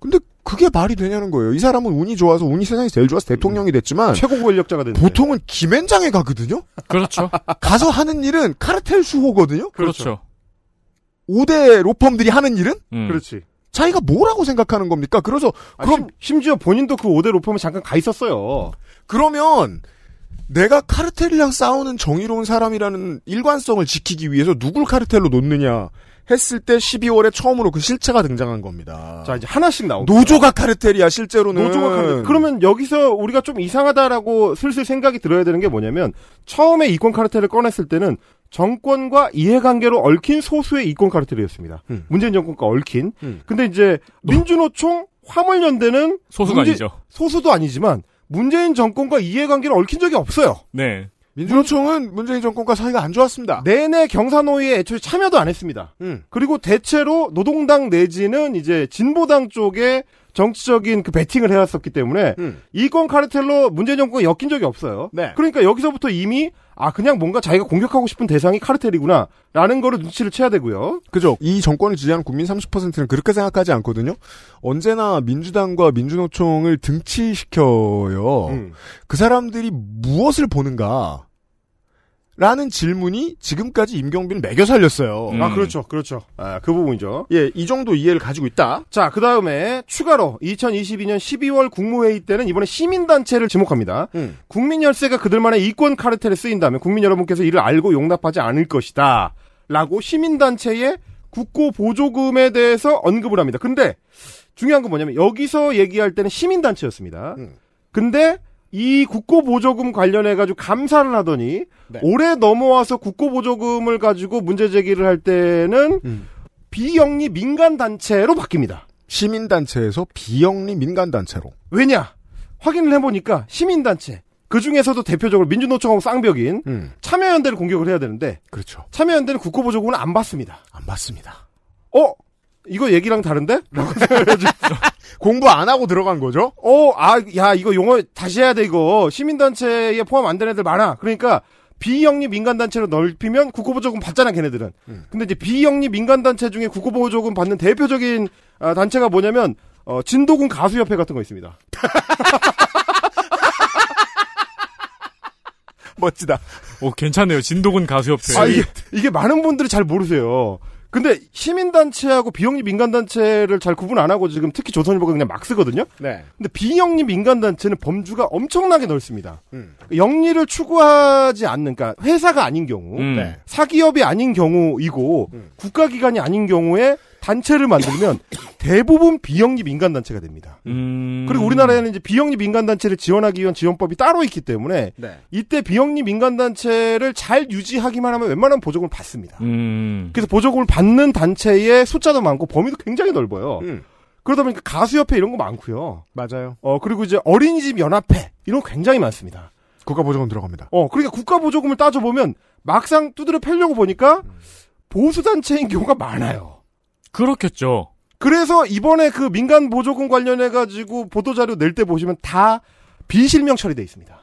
근데 그게 말이 되냐는 거예요. 이 사람은 운이 좋아서 운이 세상에 제일 좋아서 대통령이 음. 됐지만 최고 권력자가 됐는 보통은 김앤장에 가거든요. 그렇죠. 가서 하는 일은 카르텔 수호거든요. 그렇죠. 5대 로펌들이 하는 일은? 음. 그렇지. 자기가 뭐라고 생각하는 겁니까? 그래서 아, 그럼 아, 심, 지어 본인도 그 5대 로펌에 잠깐 가 있었어요. 그러면 내가 카르텔이랑 싸우는 정의로운 사람이라는 일관성을 지키기 위해서 누굴 카르텔로 놓느냐 했을 때 12월에 처음으로 그 실체가 등장한 겁니다. 자 이제 하나씩 나오고 노조가 카르텔이야 실제로는 노조가 카르텔. 그러면 여기서 우리가 좀 이상하다라고 슬슬 생각이 들어야 되는 게 뭐냐면 처음에 이권 카르텔을 꺼냈을 때는 정권과 이해관계로 얽힌 소수의 이권 카르텔이었습니다. 음. 문재인 정권과 얽힌. 음. 근데 이제 민주노총 화물연대는 소수가 문제, 아니죠. 소수도 아니지만 문재인 정권과 이해관계를 얽힌 적이 없어요. 네. 민주노총은 문재인 정권과 사이가 안 좋았습니다. 내내 경사노위에 애초에 참여도 안 했습니다. 음. 그리고 대체로 노동당 내지는 이제 진보당 쪽에 정치적인 그 베팅을 해왔었기 때문에 음. 이권 카르텔로 문재인 정권이 엮인 적이 없어요. 네. 그러니까 여기서부터 이미 아 그냥 뭔가 자기가 공격하고 싶은 대상이 카르텔이구나 라는 거를 눈치를 채야 되고요. 그죠. 이 정권을 지지하는 국민 30%는 그렇게 생각하지 않거든요. 언제나 민주당과 민주노총을 등치시켜요. 음. 그 사람들이 무엇을 보는가 라는 질문이 지금까지 임경빈 을 매겨 살렸어요. 음. 아, 그렇죠. 그렇죠. 아, 그 부분이죠. 예, 이 정도 이해를 가지고 있다. 자, 그 다음에 추가로 2022년 12월 국무회의 때는 이번에 시민단체를 지목합니다. 음. 국민열세가 그들만의 이권 카르텔에 쓰인다면 국민 여러분께서 이를 알고 용납하지 않을 것이다. 라고 시민단체의 국고보조금에 대해서 언급을 합니다. 근데 중요한 건 뭐냐면 여기서 얘기할 때는 시민단체였습니다. 음. 근데 이 국고보조금 관련해가지고 감사를 하더니 네. 올해 넘어와서 국고보조금을 가지고 문제 제기를 할 때는 음. 비영리 민간단체로 바뀝니다. 시민단체에서 비영리 민간단체로. 왜냐? 확인을 해보니까 시민단체, 그 중에서도 대표적으로 민주노총하고 쌍벽인 음. 참여연대를 공격을 해야 되는데 그렇죠. 참여연대는 국고보조금을 안 받습니다. 안 받습니다. 어? 이거 얘기랑 다른데? 라고 공부 안 하고 들어간 거죠? 어, 아, 야, 이거 용어 다시 해야 돼, 이거. 시민단체에 포함 안된 애들 많아. 그러니까, 비영리 민간단체로 넓히면 국고보조금 받잖아, 걔네들은. 음. 근데 이제 비영리 민간단체 중에 국고보조금 받는 대표적인 아, 단체가 뭐냐면, 어, 진도군 가수협회 같은 거 있습니다. 멋지다. 오, 괜찮네요. 진도군 가수협회. 아, 이게, 이게 많은 분들이 잘 모르세요. 근데 시민단체하고 비영리 민간단체를 잘 구분 안 하고 지금 특히 조선일보가 그냥 막 쓰거든요. 네. 근데 비영리 민간단체는 범주가 엄청나게 넓습니다. 음. 영리를 추구하지 않는, 그러니까 회사가 아닌 경우, 음. 사기업이 아닌 경우이고 음. 국가기관이 아닌 경우에 단체를 만들면 대부분 비영리 민간 단체가 됩니다. 음... 그리고 우리나라에는 이제 비영리 민간 단체를 지원하기 위한 지원법이 따로 있기 때문에 네. 이때 비영리 민간 단체를 잘 유지하기만 하면 웬만한 보조금을 받습니다. 음... 그래서 보조금을 받는 단체의 숫자도 많고 범위도 굉장히 넓어요. 음. 그러다 보니까 가수협회 이런 거 많고요. 맞아요. 어 그리고 이제 어린이집 연합회 이런 거 굉장히 많습니다. 국가 보조금 들어갑니다. 어 그러니까 국가 보조금을 따져 보면 막상 두드려 패려고 보니까 음. 보수 단체인 경우가 많아요. 그렇겠죠. 그래서 이번에 그 민간 보조금 관련해 가지고 보도자료 낼 때 보시면 다 비실명 처리돼 있습니다.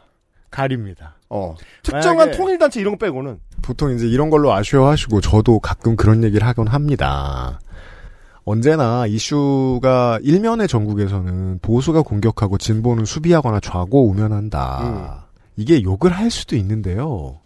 가립니다. 어. 특정한 통일단체 이런 거 빼고는 보통 이제 이런 걸로 아쉬워하시고 저도 가끔 그런 얘기를 하곤 합니다. 언제나 이슈가 일면의 전국에서는 보수가 공격하고 진보는 수비하거나 좌고 우면한다. 음. 이게 욕을 할 수도 있는데요.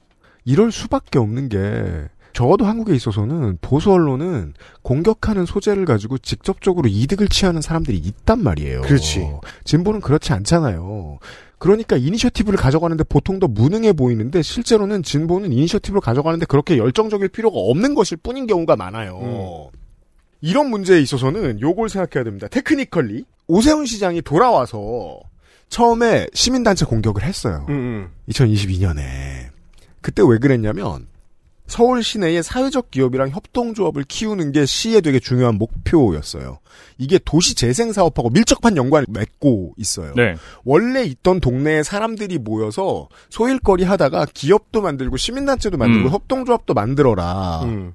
이럴 수밖에 없는 게 적어도 한국에 있어서는 보수 언론은 공격하는 소재를 가지고 직접적으로 이득을 취하는 사람들이 있단 말이에요. 그렇지. 진보는 그렇지 않잖아요. 그러니까 이니셔티브를 가져가는데 보통 더 무능해 보이는데 실제로는 진보는 이니셔티브를 가져가는데 그렇게 열정적일 필요가 없는 것일 뿐인 경우가 많아요. 음. 이런 문제에 있어서는 요걸 생각해야 됩니다. 테크니컬리 오세훈 시장이 돌아와서 처음에 시민단체 공격을 했어요. 음, 음. 2022년에 그때 왜 그랬냐면 서울 시내의 사회적 기업이랑 협동조합을 키우는 게 시의 되게 중요한 목표였어요. 이게 도시 재생 사업하고 밀접한 연관을 맺고 있어요. 네. 원래 있던 동네에 사람들이 모여서 소일거리 하다가 기업도 만들고 시민단체도 만들고 음. 협동조합도 만들어라. 음.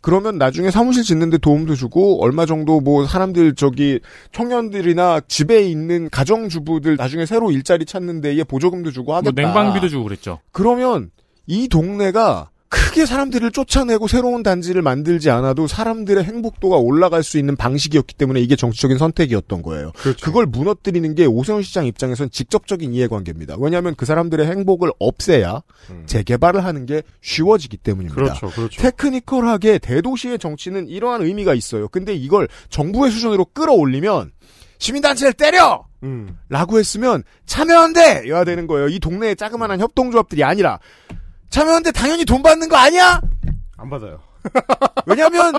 그러면 나중에 사무실 짓는데 도움도 주고 얼마 정도 뭐 사람들 저기 청년들이나 집에 있는 가정주부들 나중에 새로 일자리 찾는 데에 보조금도 주고 뭐 하겠다. 뭐 냉방비도 주고 그랬죠. 그러면 이 동네가 크게 사람들을 쫓아내고 새로운 단지를 만들지 않아도 사람들의 행복도가 올라갈 수 있는 방식이었기 때문에 이게 정치적인 선택이었던 거예요. 그렇죠. 그걸 무너뜨리는 게 오세훈 시장 입장에선 직접적인 이해관계입니다. 왜냐하면 그 사람들의 행복을 없애야 음. 재개발을 하는 게 쉬워지기 때문입니다. 그렇죠, 그렇죠. 테크니컬하게 대도시의 정치는 이러한 의미가 있어요. 근데 이걸 정부의 수준으로 끌어올리면 시민단체를 때려! 음. 라고 했으면 참여한대! 여야 되는 거예요. 이 동네의 자그마한 협동조합들이 아니라 참여하는데 당연히 돈 받는 거 아니야? 안 받아요. 왜냐하면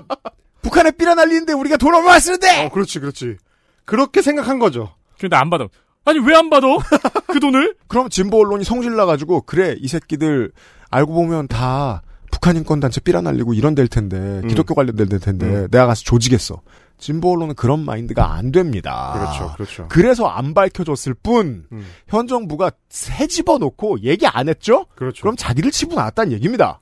북한에 삐라 날리는데 우리가 돈 얼마 쓰는데? 어, 그렇지, 그렇지. 그렇게 생각한 거죠. 근데 안 받아. 아니 왜 안 받아? 그 돈을? 그럼 진보 언론이 성질 나가지고 그래 이 새끼들 알고 보면 다 북한 인권 단체 삐라 날리고 이런 데일 텐데 음. 기독교 관련될 텐데 음. 내가 가서 조지겠어. 진보 언론은 그런 마인드가 안 됩니다. 그렇죠, 그렇죠. 그래서 안밝혀졌을 뿐, 음. 현 정부가 새집어넣고 얘기 안 했죠? 그렇죠. 그럼 자기를 치고 나왔다는 얘기입니다.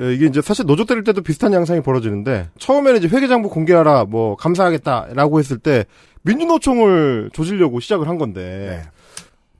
예, 이게 이제 사실 노조 때릴 때도 비슷한 양상이 벌어지는데, 처음에는 이제 회계장부 공개하라, 뭐, 감사하겠다라고 했을 때, 민주노총을 조지려고 시작을 한 건데, 네.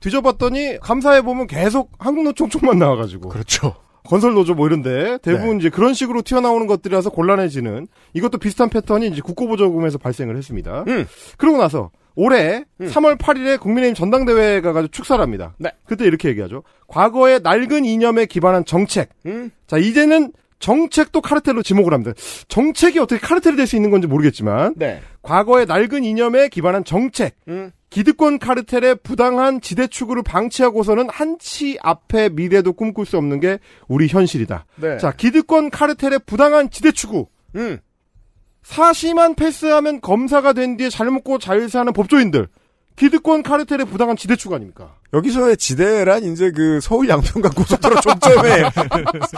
뒤져봤더니, 감사해보면 계속 한국노총 총만 나와가지고. 그렇죠. 건설 노조 뭐 이런데 대부분 네. 이제 그런 식으로 튀어나오는 것들이라서 곤란해지는 이것도 비슷한 패턴이 이제 국고보조금에서 발생을 했습니다. 음. 그러고 나서 올해 음. 3월 8일에 국민의힘 전당대회가 가지고 축사를 합니다. 네. 그때 이렇게 얘기하죠. 과거의 낡은 이념에 기반한 정책. 음. 자, 이제는 정책도 카르텔로 지목을 합니다. 정책이 어떻게 카르텔이 될 수 있는 건지 모르겠지만 네. 과거의 낡은 이념에 기반한 정책. 음. 기득권 카르텔의 부당한 지대 추구를 방치하고서는 한치 앞에 미래도 꿈꿀 수 없는 게 우리 현실이다. 네. 자, 기득권 카르텔의 부당한 지대추구 음. 사심한 패스하면 검사가 된 뒤에 잘 먹고 잘 사는 법조인들. 기득권 카르텔의 부당한 지대축 아닙니까? 여기서의 지대란 이제 그 서울 양평간 고속도로 종점에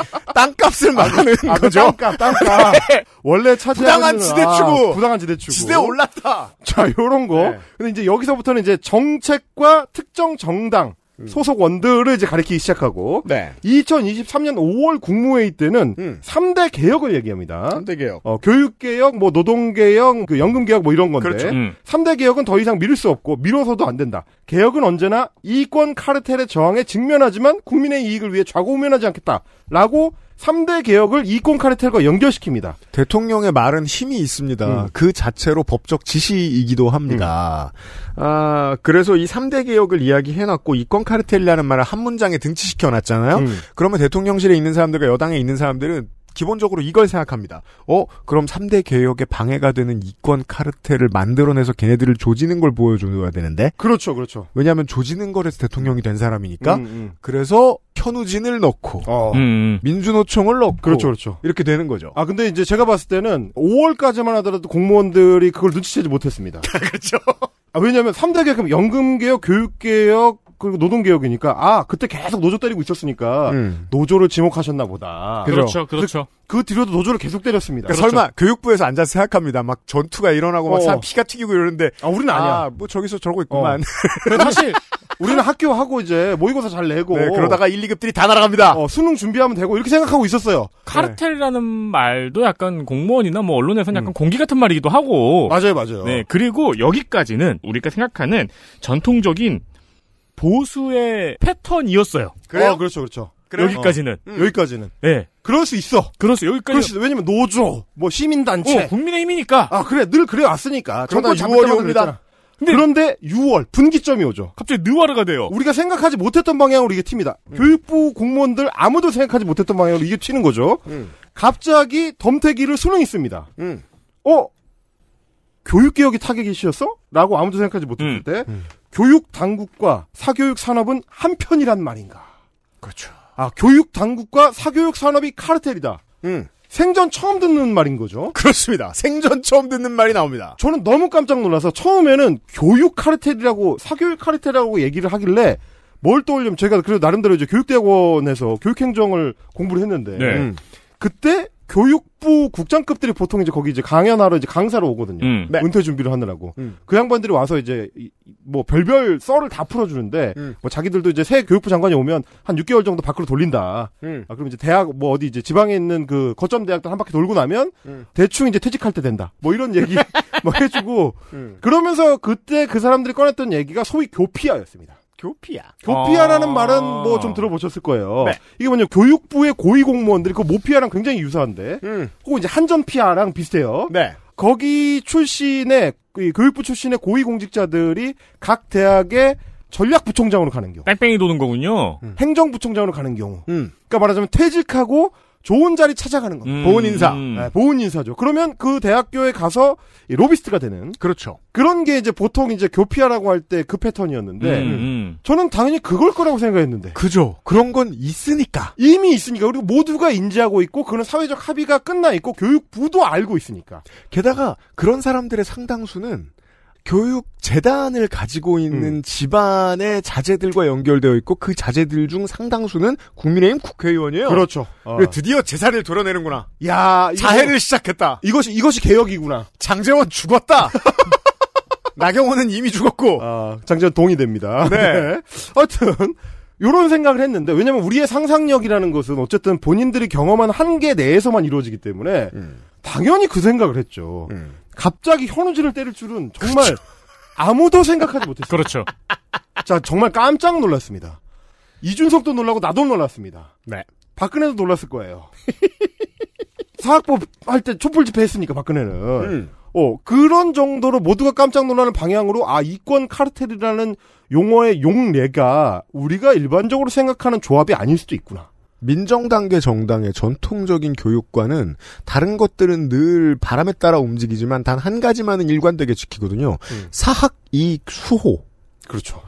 땅값을 말하는 아, 아 그 거죠. 땅값, 땅값. 네. 원래 차지하는 부당한 지대추 아, 부당한 지대추 지대 올랐다. 자, 요런 거. 네. 근데 이제 여기서부터는 이제 정책과 특정 정당 음. 소속원들을 이제 가리키기 시작하고 네. 2023년 5월 국무회의 때는 음. 3대 개혁을 얘기합니다. 3대 개혁. 어, 교육개혁, 뭐 노동개혁, 그 연금개혁 뭐 이런 건데 그렇죠. 음. 3대 개혁은 더 이상 미룰 수 없고 미뤄서도 안 된다. 개혁은 언제나 이권 카르텔의 저항에 직면하지만 국민의 이익을 위해 좌고우면하지 않겠다라고 3대 개혁을 이권 카르텔과 연결시킵니다. 대통령의 말은 힘이 있습니다. 음. 그 자체로 법적 지시이기도 합니다. 음. 아, 그래서 이 3대 개혁을 이야기해놨고 이권 카르텔이라는 말을 한 문장에 등치시켜놨잖아요. 음. 그러면 대통령실에 있는 사람들과 여당에 있는 사람들은 기본적으로 이걸 생각합니다. 어, 그럼 3대 개혁에 방해가 되는 이권 카르텔을 만들어내서 걔네들을 조지는 걸 보여줘야 되는데. 그렇죠, 그렇죠. 왜냐하면 조지는 거에서 대통령이 된 사람이니까. 음, 음. 그래서 현우진을 넣고 어. 음, 음. 민주노총을 넣고 그렇죠, 그렇죠. 이렇게 되는 거죠. 아 근데 이제 제가 봤을 때는 5월까지만 하더라도 공무원들이 그걸 눈치채지 못했습니다. 그렇죠. 아, 왜냐하면 3대 개혁, 연금개혁, 교육개혁, 그리고 노동개혁이니까 아 그때 계속 노조 때리고 있었으니까 음. 노조를 지목하셨나 보다. 그렇죠, 그렇죠. 그, 그 뒤로도 노조를 계속 때렸습니다. 그러니까 그렇죠. 설마 교육부에서 앉아서 생각합니다. 막 전투가 일어나고 막 어. 사람 피가 튀기고 이러는데 아 우리는 아, 니야뭐 저기서 저러고 있구만. 어. 사실 우리는 학교 하고 이제 모의고사 잘 내고 네, 그러다가 1, 2급들이 다 날아갑니다. 어, 수능 준비하면 되고 이렇게 생각하고 있었어요. 카르텔이라는 네. 말도 약간 공무원이나 뭐 언론에서는 음. 약간 음. 공기 같은 말이기도 하고 맞아요, 맞아요. 네 그리고 여기까지는 우리가 생각하는 전통적인 보수의 패턴이었어요. 그래요? 어, 그렇죠, 그렇죠. 그래요? 여기까지는 어. 음. 여기까지는 네 그럴 수 있어 그럴 수 여기까지 수 왜냐면 노조 뭐 시민단체 어, 국민의힘이니까 아 그래 늘 그래 왔으니까 정권 6월이 옵니다 그런데 6월 분기점이 오죠 갑자기 느와르가 돼요 우리가 생각하지 못했던 방향으로 이게 튑니다 음. 교육부 공무원들 아무도 생각하지 못했던 방향으로 이게 튀는 거죠 음. 갑자기 덤태기를 수능 있습니다 음. 어 교육개혁이 타격이 씌었어? 라고 아무도 생각하지 못했을 음. 때, 음. 교육 당국과 사교육 산업은 한편이란 말인가? 그렇죠. 아, 교육 당국과 사교육 산업이 카르텔이다. 음. 생전 처음 듣는 말인 거죠. 그렇습니다. 생전 처음 듣는 말이 나옵니다. 저는 너무 깜짝 놀라서 처음에는 교육 카르텔이라고 사교육 카르텔이라고 얘기를 하길래 뭘 떠올리면 제가 그래도 나름대로 이제 교육대학원에서 교육행정을 공부를 했는데 네. 음. 그때 교육부 국장급들이 보통 이제 거기 이제 강연하러 이제 강사로 오거든요. 음. 네. 은퇴 준비를 하느라고. 음. 그 양반들이 와서 이제 뭐 별별 썰을 다 풀어주는데 음. 뭐 자기들도 이제 새 교육부 장관이 오면 한 6개월 정도 밖으로 돌린다. 음. 아, 그럼 이제 대학 뭐 어디 이제 지방에 있는 그 거점 대학들 한 바퀴 돌고 나면 음. 대충 이제 퇴직할 때 된다. 뭐 이런 얘기 뭐 해주고 음. 그러면서 그때 그 사람들이 꺼냈던 얘기가 소위 교피하였습니다 교피아. 교피아라는 아... 말은 뭐 좀 들어보셨을 거예요. 네. 이게 뭐냐 면 교육부의 고위 공무원들이 그 모피아랑 굉장히 유사한데, 음. 혹은 이제 한전피아랑 비슷해요. 네. 거기 출신의 교육부 출신의 고위 공직자들이 각 대학의 전략부총장으로 가는 경우. 뺑뺑이 도는 거군요. 행정부총장으로 가는 경우. 음. 그러니까 말하자면 퇴직하고 좋은 자리 찾아가는 겁니다. 음. 보은 인사. 음. 네, 보은 인사죠. 그러면 그 대학교에 가서 로비스트가 되는. 그렇죠. 그런 게 이제 보통 이제 교피하라고할 때 그 패턴이었는데 음, 음. 저는 당연히 그걸 거라고 생각했는데. 그죠. 그런 건 있으니까. 이미 있으니까. 그리고 모두가 인지하고 있고 그런 사회적 합의가 끝나 있고 교육부도 알고 있으니까. 게다가 그런 사람들의 상당수는 교육 재단을 가지고 있는 음. 집안의 자제들과 연결되어 있고 그 자제들 중 상당수는 국민의힘 국회의원이에요. 그렇죠. 어. 드디어 재산을 도려내는구나. 야 자해를 시작했다. 이것이 이것이 개혁이구나. 장재원 죽었다. 나경원은 이미 죽었고. 아, 장재원 동의됩니다. 네. 하여튼 네. 요런 생각을 했는데 왜냐면 우리의 상상력이라는 것은 어쨌든 본인들이 경험한 한계 내에서만 이루어지기 때문에 음. 당연히 그 생각을 했죠. 음. 갑자기 현우진을 때릴 줄은 정말 아무도 생각하지 못했어요. 그렇죠. 자, 정말 깜짝 놀랐습니다. 이준석도 놀라고 나도 놀랐습니다. 네. 박근혜도 놀랐을 거예요. 사학법 할 때 촛불 집회 했으니까 박근혜는. 음. 어, 그런 정도로 모두가 깜짝 놀라는 방향으로 아, 이권 카르텔이라는 용어의 용례가 우리가 일반적으로 생각하는 조합이 아닐 수도 있구나. 민정당계 정당의 전통적인 교육과는 다른 것들은 늘 바람에 따라 움직이지만 단 한 가지만은 일관되게 지키거든요. 음. 사학 이익 수호. 그렇죠.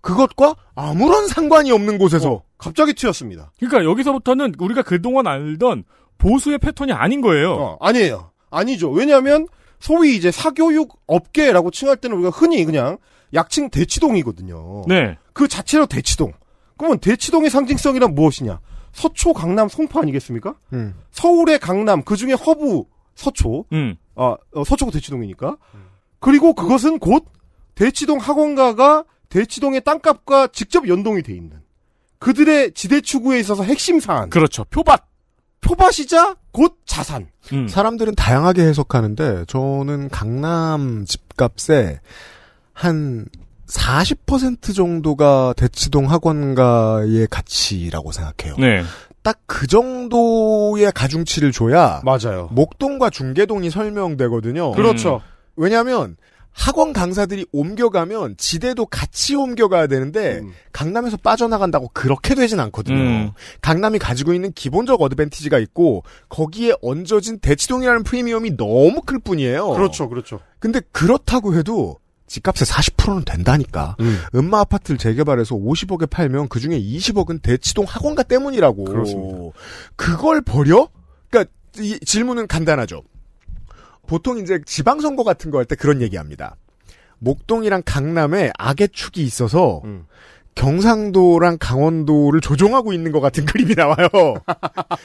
그것과 아무런 상관이 없는 곳에서 어, 갑자기 튀었습니다. 그러니까 여기서부터는 우리가 그동안 알던 보수의 패턴이 아닌 거예요. 어, 아니에요. 아니죠. 왜냐하면 소위 이제 사교육 업계라고 칭할 때는 우리가 흔히 그냥 약칭 대치동이거든요. 네. 그 자체로 대치동. 그러면 대치동의 상징성이란 무엇이냐? 서초 강남 송파 아니겠습니까? 음. 서울의 강남 그 중에 허브 서초, 음. 아 어, 서초구 대치동이니까. 그리고 그것은 곧 대치동 학원가가 대치동의 땅값과 직접 연동이 돼 있는 그들의 지대 추구에 있어서 핵심 사안. 그렇죠. 표밭. 표밭이자 곧 자산. 음. 사람들은 다양하게 해석하는데 저는 강남 집값에 한40% 정도가 대치동 학원가의 가치라고 생각해요. 네. 딱 그 정도의 가중치를 줘야 맞아요. 목동과 중계동이 설명되거든요. 음. 그렇죠. 음. 왜냐하면 학원 강사들이 옮겨가면 지대도 같이 옮겨가야 되는데 음. 강남에서 빠져나간다고 그렇게 되진 않거든요. 음. 강남이 가지고 있는 기본적 어드밴티지가 있고 거기에 얹어진 대치동이라는 프리미엄이 너무 클 뿐이에요. 그렇죠, 그렇죠. 근데 그렇다고 해도 집값의 40%는 된다니까. 음. 음마 아파트를 재개발해서 50억에 팔면 그 중에 20억은 대치동 학원가 때문이라고. 그렇습니다. 그걸 버려? 그러니까 이 질문은 간단하죠. 보통 이제 지방선거 같은 거 할 때 그런 얘기합니다. 목동이랑 강남에 악의 축이 있어서 음. 경상도랑 강원도를 조종하고 있는 것 같은 그림이 나와요.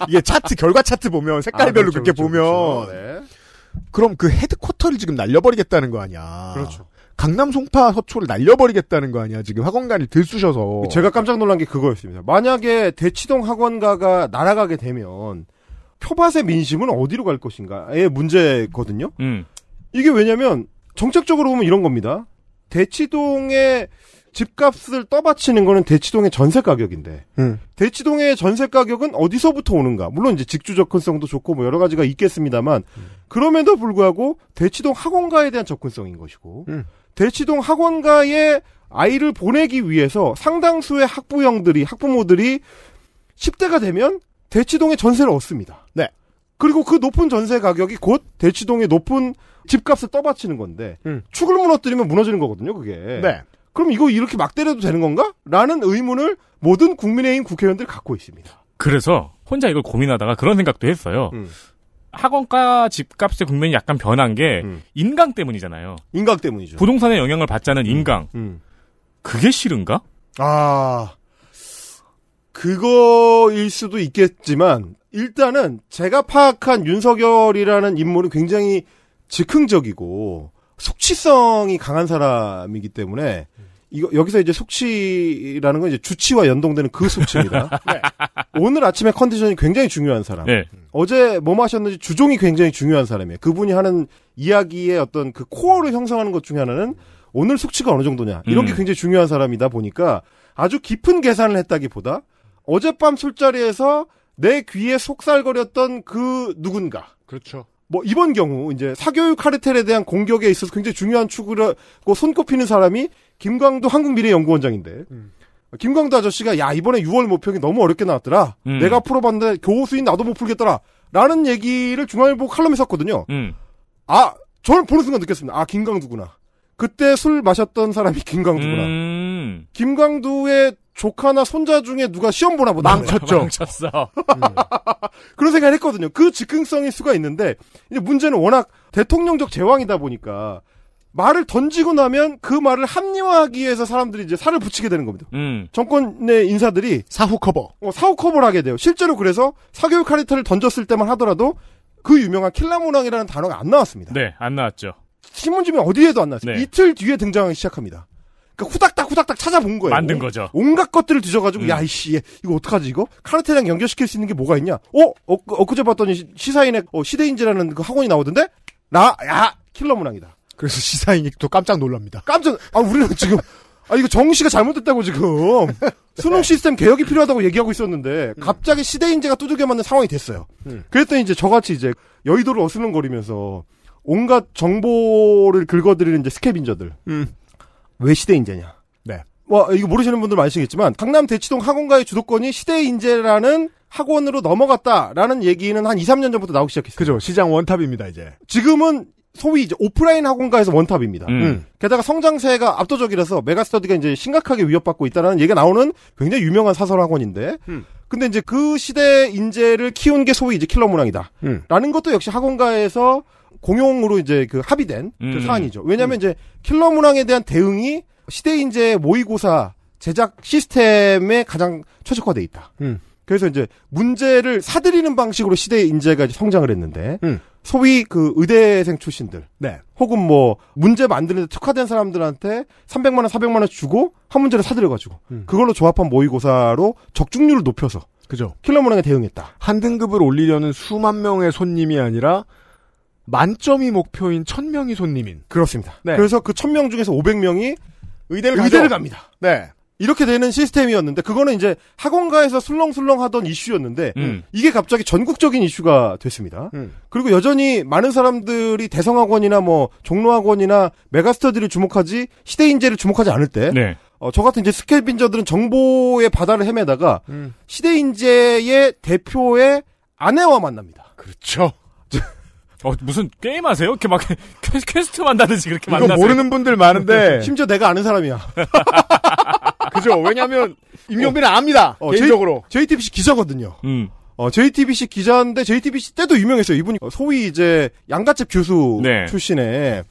이게 차트 결과 차트 보면 색깔별로 아, 그렇죠, 그렇게 그렇죠, 보면 그렇죠. 네. 그럼그 헤드쿼터를 지금 날려버리겠다는 거 아니야. 그렇죠. 강남 송파 서초를 날려버리겠다는 거 아니야 지금 학원가를 들쑤셔서 제가 깜짝 놀란 게 그거였습니다. 만약에 대치동 학원가가 날아가게 되면 표밭의 민심은 어디로 갈 것인가의 문제거든요. 음. 이게 왜냐면 정책적으로 보면 이런 겁니다. 대치동의 집값을 떠받치는 거는 대치동의 전세 가격인데 음. 대치동의 전세 가격은 어디서부터 오는가? 물론 이제 직주 접근성도 좋고 뭐 여러 가지가 있겠습니다만 음. 그럼에도 불구하고 대치동 학원가에 대한 접근성인 것이고 음. 대치동 학원가에 아이를 보내기 위해서 상당수의 학부형들이 학부모들이 10대가 되면 대치동에 전세를 얻습니다. 네. 그리고 그 높은 전세 가격이 곧 대치동의 높은 집값을 떠받치는 건데 음. 축을 무너뜨리면 무너지는 거거든요. 그게. 네. 그럼 이거 이렇게 막 때려도 되는 건가? 라는 의문을 모든 국민의힘 국회의원들이 갖고 있습니다. 그래서 혼자 이걸 고민하다가 그런 생각도 했어요. 음. 학원가 집값의 국면이 약간 변한 게 음. 인강 때문이잖아요. 인강 때문이죠. 부동산의 영향을 받자는 음. 인강. 음. 그게 싫은가? 아 그거일 수도 있겠지만 일단은 제가 파악한 윤석열이라는 인물은 굉장히 즉흥적이고 속치성이 강한 사람이기 때문에 이거 여기서 이제 숙취라는 건 이제 주치와 연동되는 그 숙취입니다. 네. 오늘 아침에 컨디션이 굉장히 중요한 사람. 네. 어제 뭐 마셨는지 주종이 굉장히 중요한 사람이에요. 그분이 하는 이야기의 어떤 그 코어를 형성하는 것 중에 하나는 오늘 숙취가 어느 정도냐. 이런 게 음. 굉장히 중요한 사람이다 보니까 아주 깊은 계산을 했다기보다 어젯밤 술자리에서 내 귀에 속살거렸던 그 누군가. 그렇죠. 뭐 이번 경우 이제 사교육 카르텔에 대한 공격에 있어서 굉장히 중요한 축으로 손꼽히는 사람이 김광도 한국미래연구원장인데 음. 김광도 아저씨가 야 이번에 6월 모평이 너무 어렵게 나왔더라. 음. 내가 풀어봤는데 교수인 나도 못 풀겠더라. 라는 얘기를 중앙일보 칼럼에 썼거든요. 음. 아 저는 보는 순간 느꼈습니다. 아 김광두구나. 그때 술 마셨던 사람이 김광두구나. 음. 김광두의 조카나 손자 중에 누가 시험 보나 보다. 망쳤죠. 망쳤어. 음. 그런 생각을 했거든요. 그 즉흥성일 수가 있는데 이제 문제는 워낙 대통령적 제왕이다 보니까 말을 던지고 나면 그 말을 합리화하기 위해서 사람들이 이제 살을 붙이게 되는 겁니다. 음. 정권의 인사들이 사후 커버. 어, 사후 커버를 하게 돼요. 실제로 그래서 사교육 카리터를 던졌을 때만 하더라도 그 유명한 킬라모낭이라는 단어가 안 나왔습니다. 네, 안 나왔죠. 신문지면 어디에도 안 나왔어요. 네. 이틀 뒤에 등장하기 시작합니다. 그러니까 후닥닥 후닥닥 찾아본 거예요. 만든 거죠. 온갖 것들을 뒤져가지고 음. 야이씨 이거 어떡하지 이거 카르텔랑 연결시킬 수 있는 게 뭐가 있냐? 어, 어 엊그제 봤더니 시사인의 어, 시대인지라는 그 학원이 나오던데 나야 킬러 문항이다. 그래서 시사인이 또 깜짝 놀랍니다. 깜짝, 아, 우리는 지금, 아, 이거 정 씨가 잘못됐다고 지금. 수능 시스템 개혁이 필요하다고 얘기하고 있었는데, 갑자기 시대인재가 두들겨 맞는 상황이 됐어요. 음. 그랬더니 이제 저같이 이제 여의도를 어슬렁거리면서 온갖 정보를 긁어들이는 이제 스캐빈저들. 음. 왜 시대인재냐. 네. 와, 뭐, 이거 모르시는 분들 많으시겠지만, 강남 대치동 학원가의 주도권이 시대인재라는 학원으로 넘어갔다라는 얘기는 한 2, 3년 전부터 나오기 시작했어요. 그죠. 시장 원탑입니다, 이제. 지금은 소위 이제 오프라인 학원가에서 원탑입니다. 음. 음. 게다가 성장세가 압도적이라서 메가스터디가 이제 심각하게 위협받고 있다는 얘기가 나오는 굉장히 유명한 사설 학원인데, 음. 근데 이제 그 시대 인재를 키운 게 소위 이제 킬러 문항이다. 음. 라는 것도 역시 학원가에서 공용으로 이제 그 합의된 그 사안이죠. 왜냐하면 음. 이제 킬러 문항에 대한 대응이 시대 인재 모의고사 제작 시스템에 가장 최적화돼 있다. 음. 그래서 이제 문제를 사들이는 방식으로 시대의 인재가 성장을 했는데 음. 소위 그 의대생 출신들 네. 혹은 뭐 문제 만드는 데 특화된 사람들한테 300만 원, 400만 원 주고 한 문제를 사들여 가지고 음. 그걸로 조합한 모의고사로 적중률을 높여서 그죠. 킬러문항에 대응했다. 한 등급을 올리려는 수만 명의 손님이 아니라 만점이 목표인 1000명이 손님인. 그렇습니다. 네. 그래서 그 1000명 중에서 500명이 의대를, 의대를 갑니다. 네. 이렇게 되는 시스템이었는데 그거는 이제 학원가에서 술렁술렁 하던 이슈였는데 음. 이게 갑자기 전국적인 이슈가 됐습니다. 음. 그리고 여전히 많은 사람들이 대성학원이나 뭐 종로학원이나 메가스터디를 주목하지 시대인재를 주목하지 않을 때 네. 어, 저 같은 이제 스케빈저들은 정보의 바다를 헤매다가 음. 시대인재의 대표의 아내와 만납니다. 그렇죠. 어, 무슨 게임 하세요? 이렇게 막 퀘스트 만나듯이 그렇게 만나세요? 모르는 분들 많은데 심지어 내가 아는 사람이야. 그죠? 왜냐하면 임경빈은 압니다. 어, 개인적으로. J, JTBC 기자거든요. 음. 어, JTBC 기자인데 JTBC 때도 유명했어요. 이분이 어, 소위 이제 양가집 교수 네. 출신에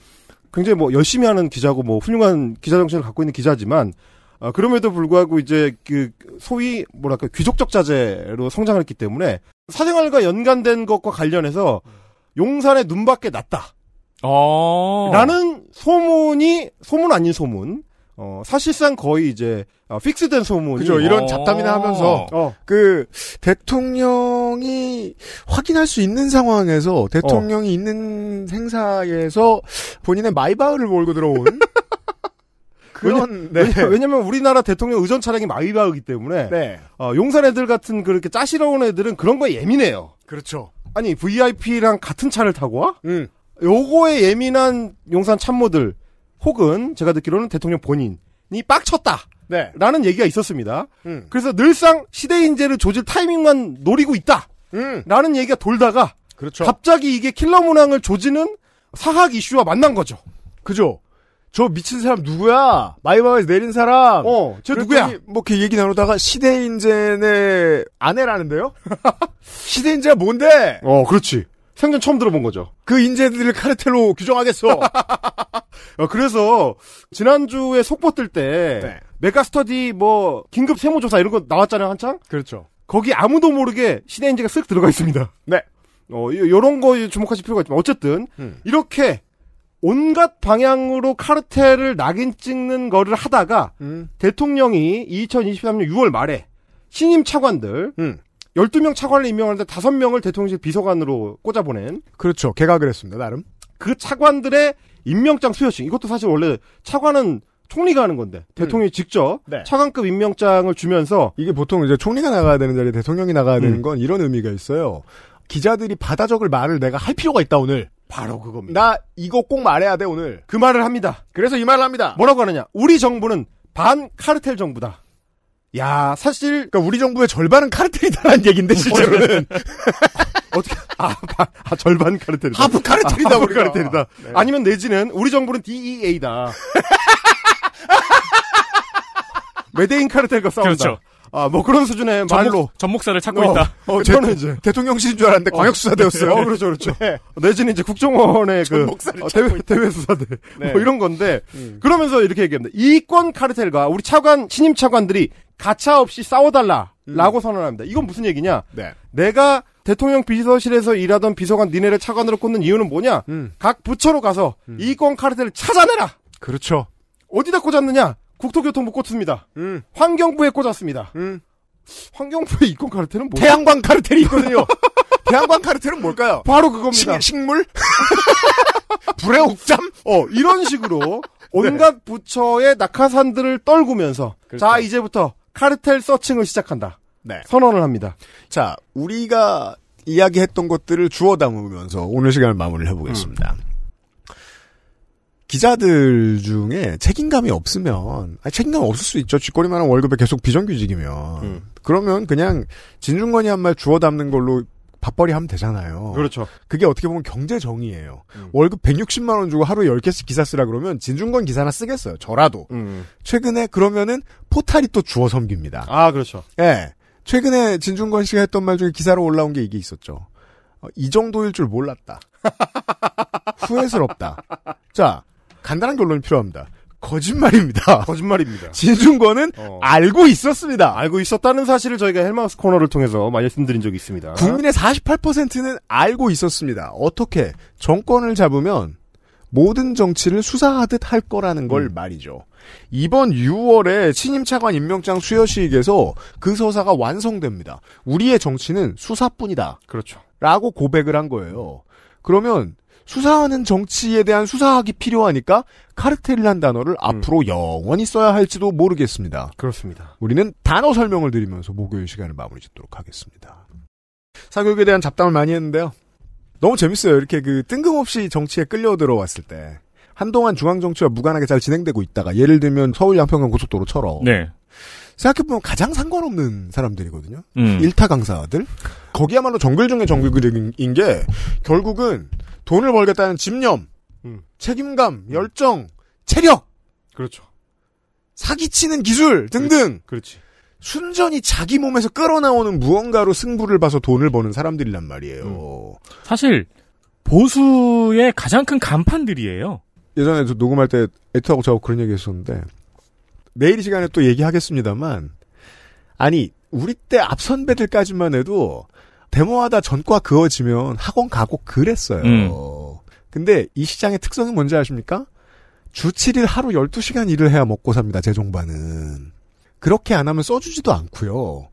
굉장히 뭐 열심히 하는 기자고 뭐 훌륭한 기자 정신을 갖고 있는 기자지만 어, 그럼에도 불구하고 이제 그 소위 뭐랄까 귀족적 자제로 성장했기 을 때문에 사생활과 연관된 것과 관련해서 용산의 눈밖에 났다. 어~ 라는 소문이 소문 아닌 소문 어, 사실상 거의 이제 어, 픽스된 소문. 그죠. 이런 어. 잡담이나 하면서 어. 그 대통령이 확인할 수 있는 상황에서 대통령이 어. 있는 행사에서 본인의 마이바흐를 몰고 들어온 그런 왜냐, 네. 왜냐면 우리나라 대통령 의전 차량이 마이바흐기 이 때문에 네. 어, 용산 애들 같은 그렇게 짜시러운 애들은 그런 거에 예민해요. 그렇죠. 아니 VIP랑 같은 차를 타고 와? 음. 요거에 예민한 용산 참모들 혹은 제가 듣기로는 대통령 본인이 빡쳤다. 네. 라는 얘기가 있었습니다. 음. 그래서 늘상 시대인재를 조질 타이밍만 노리고 있다. 음. 라는 얘기가 돌다가 그렇죠. 갑자기 이게 킬러 문항을 조지는 사학 이슈와 만난 거죠. 그죠? 저 미친 사람 누구야? 마이바에서 내린 사람. 어, 저 누구야? 뭐 이렇게 얘기 나누다가 시대인재의 아내라는데요? 시대인재가 뭔데? 어, 그렇지. 생전 처음 들어본 거죠. 그 인재들을 카르텔로 규정하겠어. 어, 그래서 지난주에 속보 뜰때 네. 메가스터디 뭐 긴급 세무조사 이런 거 나왔잖아요 한창. 그렇죠. 거기 아무도 모르게 신의 인재가 쓱 들어가 있습니다. 네. 어 이런 거 주목하실 필요가 있지만 어쨌든 음. 이렇게 온갖 방향으로 카르텔을 낙인 찍는 거를 하다가 음. 대통령이 2023년 6월 말에 신임 차관들 음. 12명 차관을 임명하는데 5명을 대통령실 비서관으로 꽂아보낸. 그렇죠. 개가 그랬습니다, 나름. 그 차관들의 임명장 수여식. 이것도 사실 원래 차관은 총리가 하는 건데 음. 대통령이 음. 직접 네. 차관급 임명장을 주면서 이게 보통 이제 총리가 나가야 되는 자리에 대통령이 나가야 음. 되는 건 이런 의미가 있어요. 기자들이 받아 적을 말을 내가 할 필요가 있다 오늘. 바로 그겁니다. 나 이거 꼭 말해야 돼 오늘. 그 말을 합니다. 그래서 이 말을 합니다. 뭐라고 하느냐? 우리 정부는 반 카르텔 정부다. 야, 사실 그러니까 우리 정부의 절반은 카르텔이다라는 얘기인데 뭐, 실제로는 네. 어떻게 아, 아, 절반 카르텔이다. 하부 카르텔이다. 아, 하부 카르텔이다. 네. 아니면 내지는 우리 정부는 DEA다. 메데인 카르텔과 싸운다. 그렇죠. 아, 뭐 그런 수준의 말로 전목사를 찾고 어, 있다. 어, 네. 저는 이제 대통령실인 줄 알았는데 어. 광역수사대였어요. 어, 그렇죠, 그렇죠. 네. 어, 내지는 이제 국정원의 그 대외, 어, 대외수사대 뭐 네. 이런 건데 음. 그러면서 이렇게 얘기합니다. 이권 카르텔과 우리 차관 신임 차관들이 가차 없이 싸워달라라고 음. 선언합니다. 이건 무슨 얘기냐? 네. 내가 대통령 비서실에서 일하던 비서관 니네를 차관으로 꽂는 이유는 뭐냐? 음. 각 부처로 가서 음. 이권 카르텔을 찾아내라. 그렇죠. 어디다 꽂았느냐? 국토교통부 꽂습니다. 음. 환경부에 꽂았습니다. 음. 환경부의 이권 카르텔은 뭐? 태양광 카르텔이 있거든요. 태양광 카르텔은 뭘까요? 바로 그겁니다. 식, 물 불의 옥잠? 어, 이런 식으로 네. 온갖 네. 부처의 낙하산들을 떨구면서 그렇죠. 자, 이제부터 카르텔 서칭을 시작한다. 네. 선언을 합니다. 자, 우리가 이야기했던 것들을 주워 담으면서 오늘 시간을 마무리를 해보겠습니다. 음. 기자들 중에 책임감이 없으면 아니, 책임감 없을 수 있죠. 쥐꼬리만한 월급에 계속 비정규직이면 음. 그러면 그냥 진중권이 한 말 주워 담는 걸로 밥벌이 하면 되잖아요. 그렇죠. 그게 어떻게 보면 경제 정의예요. 음. 월급 160만 원 주고 하루에 10개씩 기사 쓰라 그러면 진중권 기사나 쓰겠어요. 저라도. 음. 최근에 그러면은 포탈이 또 주워 섬깁니다. 아, 그렇죠. 예. 네. 최근에 진중권 씨가 했던 말 중에 기사로 올라온 게 이게 있었죠. 어, 이 정도일 줄 몰랐다. 후회스럽다. 자, 간단한 결론이 필요합니다. 거짓말입니다. 거짓말입니다. 진중권은 어. 알고 있었습니다. 알고 있었다는 사실을 저희가 헬마우스 코너를 통해서 말씀드린 적이 있습니다. 국민의 48%는 알고 있었습니다. 어떻게 정권을 잡으면 모든 정치를 수사하듯 할 거라는 걸 음. 말이죠. 이번 6월에 신임 차관 임명장 수여식에서 그 서사가 완성됩니다. 우리의 정치는 수사뿐이다. 그렇죠. 라고 고백을 한 거예요. 그러면 수사하는 정치에 대한 수사하기 필요하니까 카르텔이란 단어를 음. 앞으로 영원히 써야 할지도 모르겠습니다. 그렇습니다. 우리는 단어 설명을 드리면서 목요일 시간을 마무리 짓도록 하겠습니다. 사교육에 대한 잡담을 많이 했는데요. 너무 재밌어요. 이렇게 그 뜬금없이 정치에 끌려 들어왔을 때 한동안 중앙 정치와 무관하게 잘 진행되고 있다가 예를 들면 서울 양평강 고속도로처럼 네. 생각해보면 가장 상관없는 사람들이거든요. 음. 일타 강사들. 거기야말로 정글 중에 정글인 게 결국은 돈을 벌겠다는 집념, 음. 책임감, 열정, 체력. 그렇죠. 사기치는 기술 등등. 그렇지. 그렇지. 순전히 자기 몸에서 끌어나오는 무언가로 승부를 봐서 돈을 버는 사람들이란 말이에요. 음. 사실 보수의 가장 큰 간판들이에요. 예전에 저 녹음할 때 애터하고 저하고 그런 얘기 했었는데 내일 이 시간에 또 얘기하겠습니다만 아니 우리 때 앞선배들까지만 해도 데모하다 전과 그어지면 학원 가고 그랬어요. 음. 근데 이 시장의 특성이 뭔지 아십니까? 주 7일 하루 12시간 일을 해야 먹고 삽니다. 재종반은. 그렇게 안 하면 써주지도 않고요.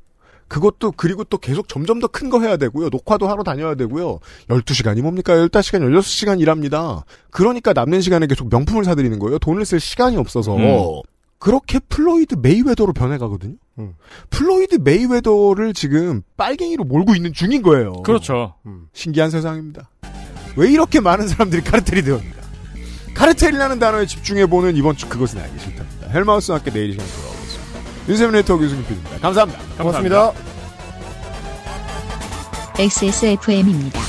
그것도 그리고 또 계속 점점 더 큰 거 해야 되고요. 녹화도 하러 다녀야 되고요. 12시간이 뭡니까? 15시간, 16시간 일합니다. 그러니까 남는 시간에 계속 명품을 사들이는 거예요. 돈을 쓸 시간이 없어서. 음. 그렇게 플로이드 메이웨더로 변해가거든요. 음. 플로이드 메이웨더를 지금 빨갱이로 몰고 있는 중인 거예요. 그렇죠. 음. 신기한 세상입니다. 왜 이렇게 많은 사람들이 카르텔이 되었는가? 카르텔이라는 단어에 집중해보는 이번 주 그것은 알기 싫답니다. 헬마우스 학교 내일 시간 돌아오겠습니다. 윤세민 네트워크 교수님 PD입니다. 감사합니다. 감사합니다. 고맙습니다. XSFM입니다.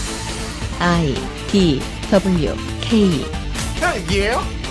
I D W K. 이에요?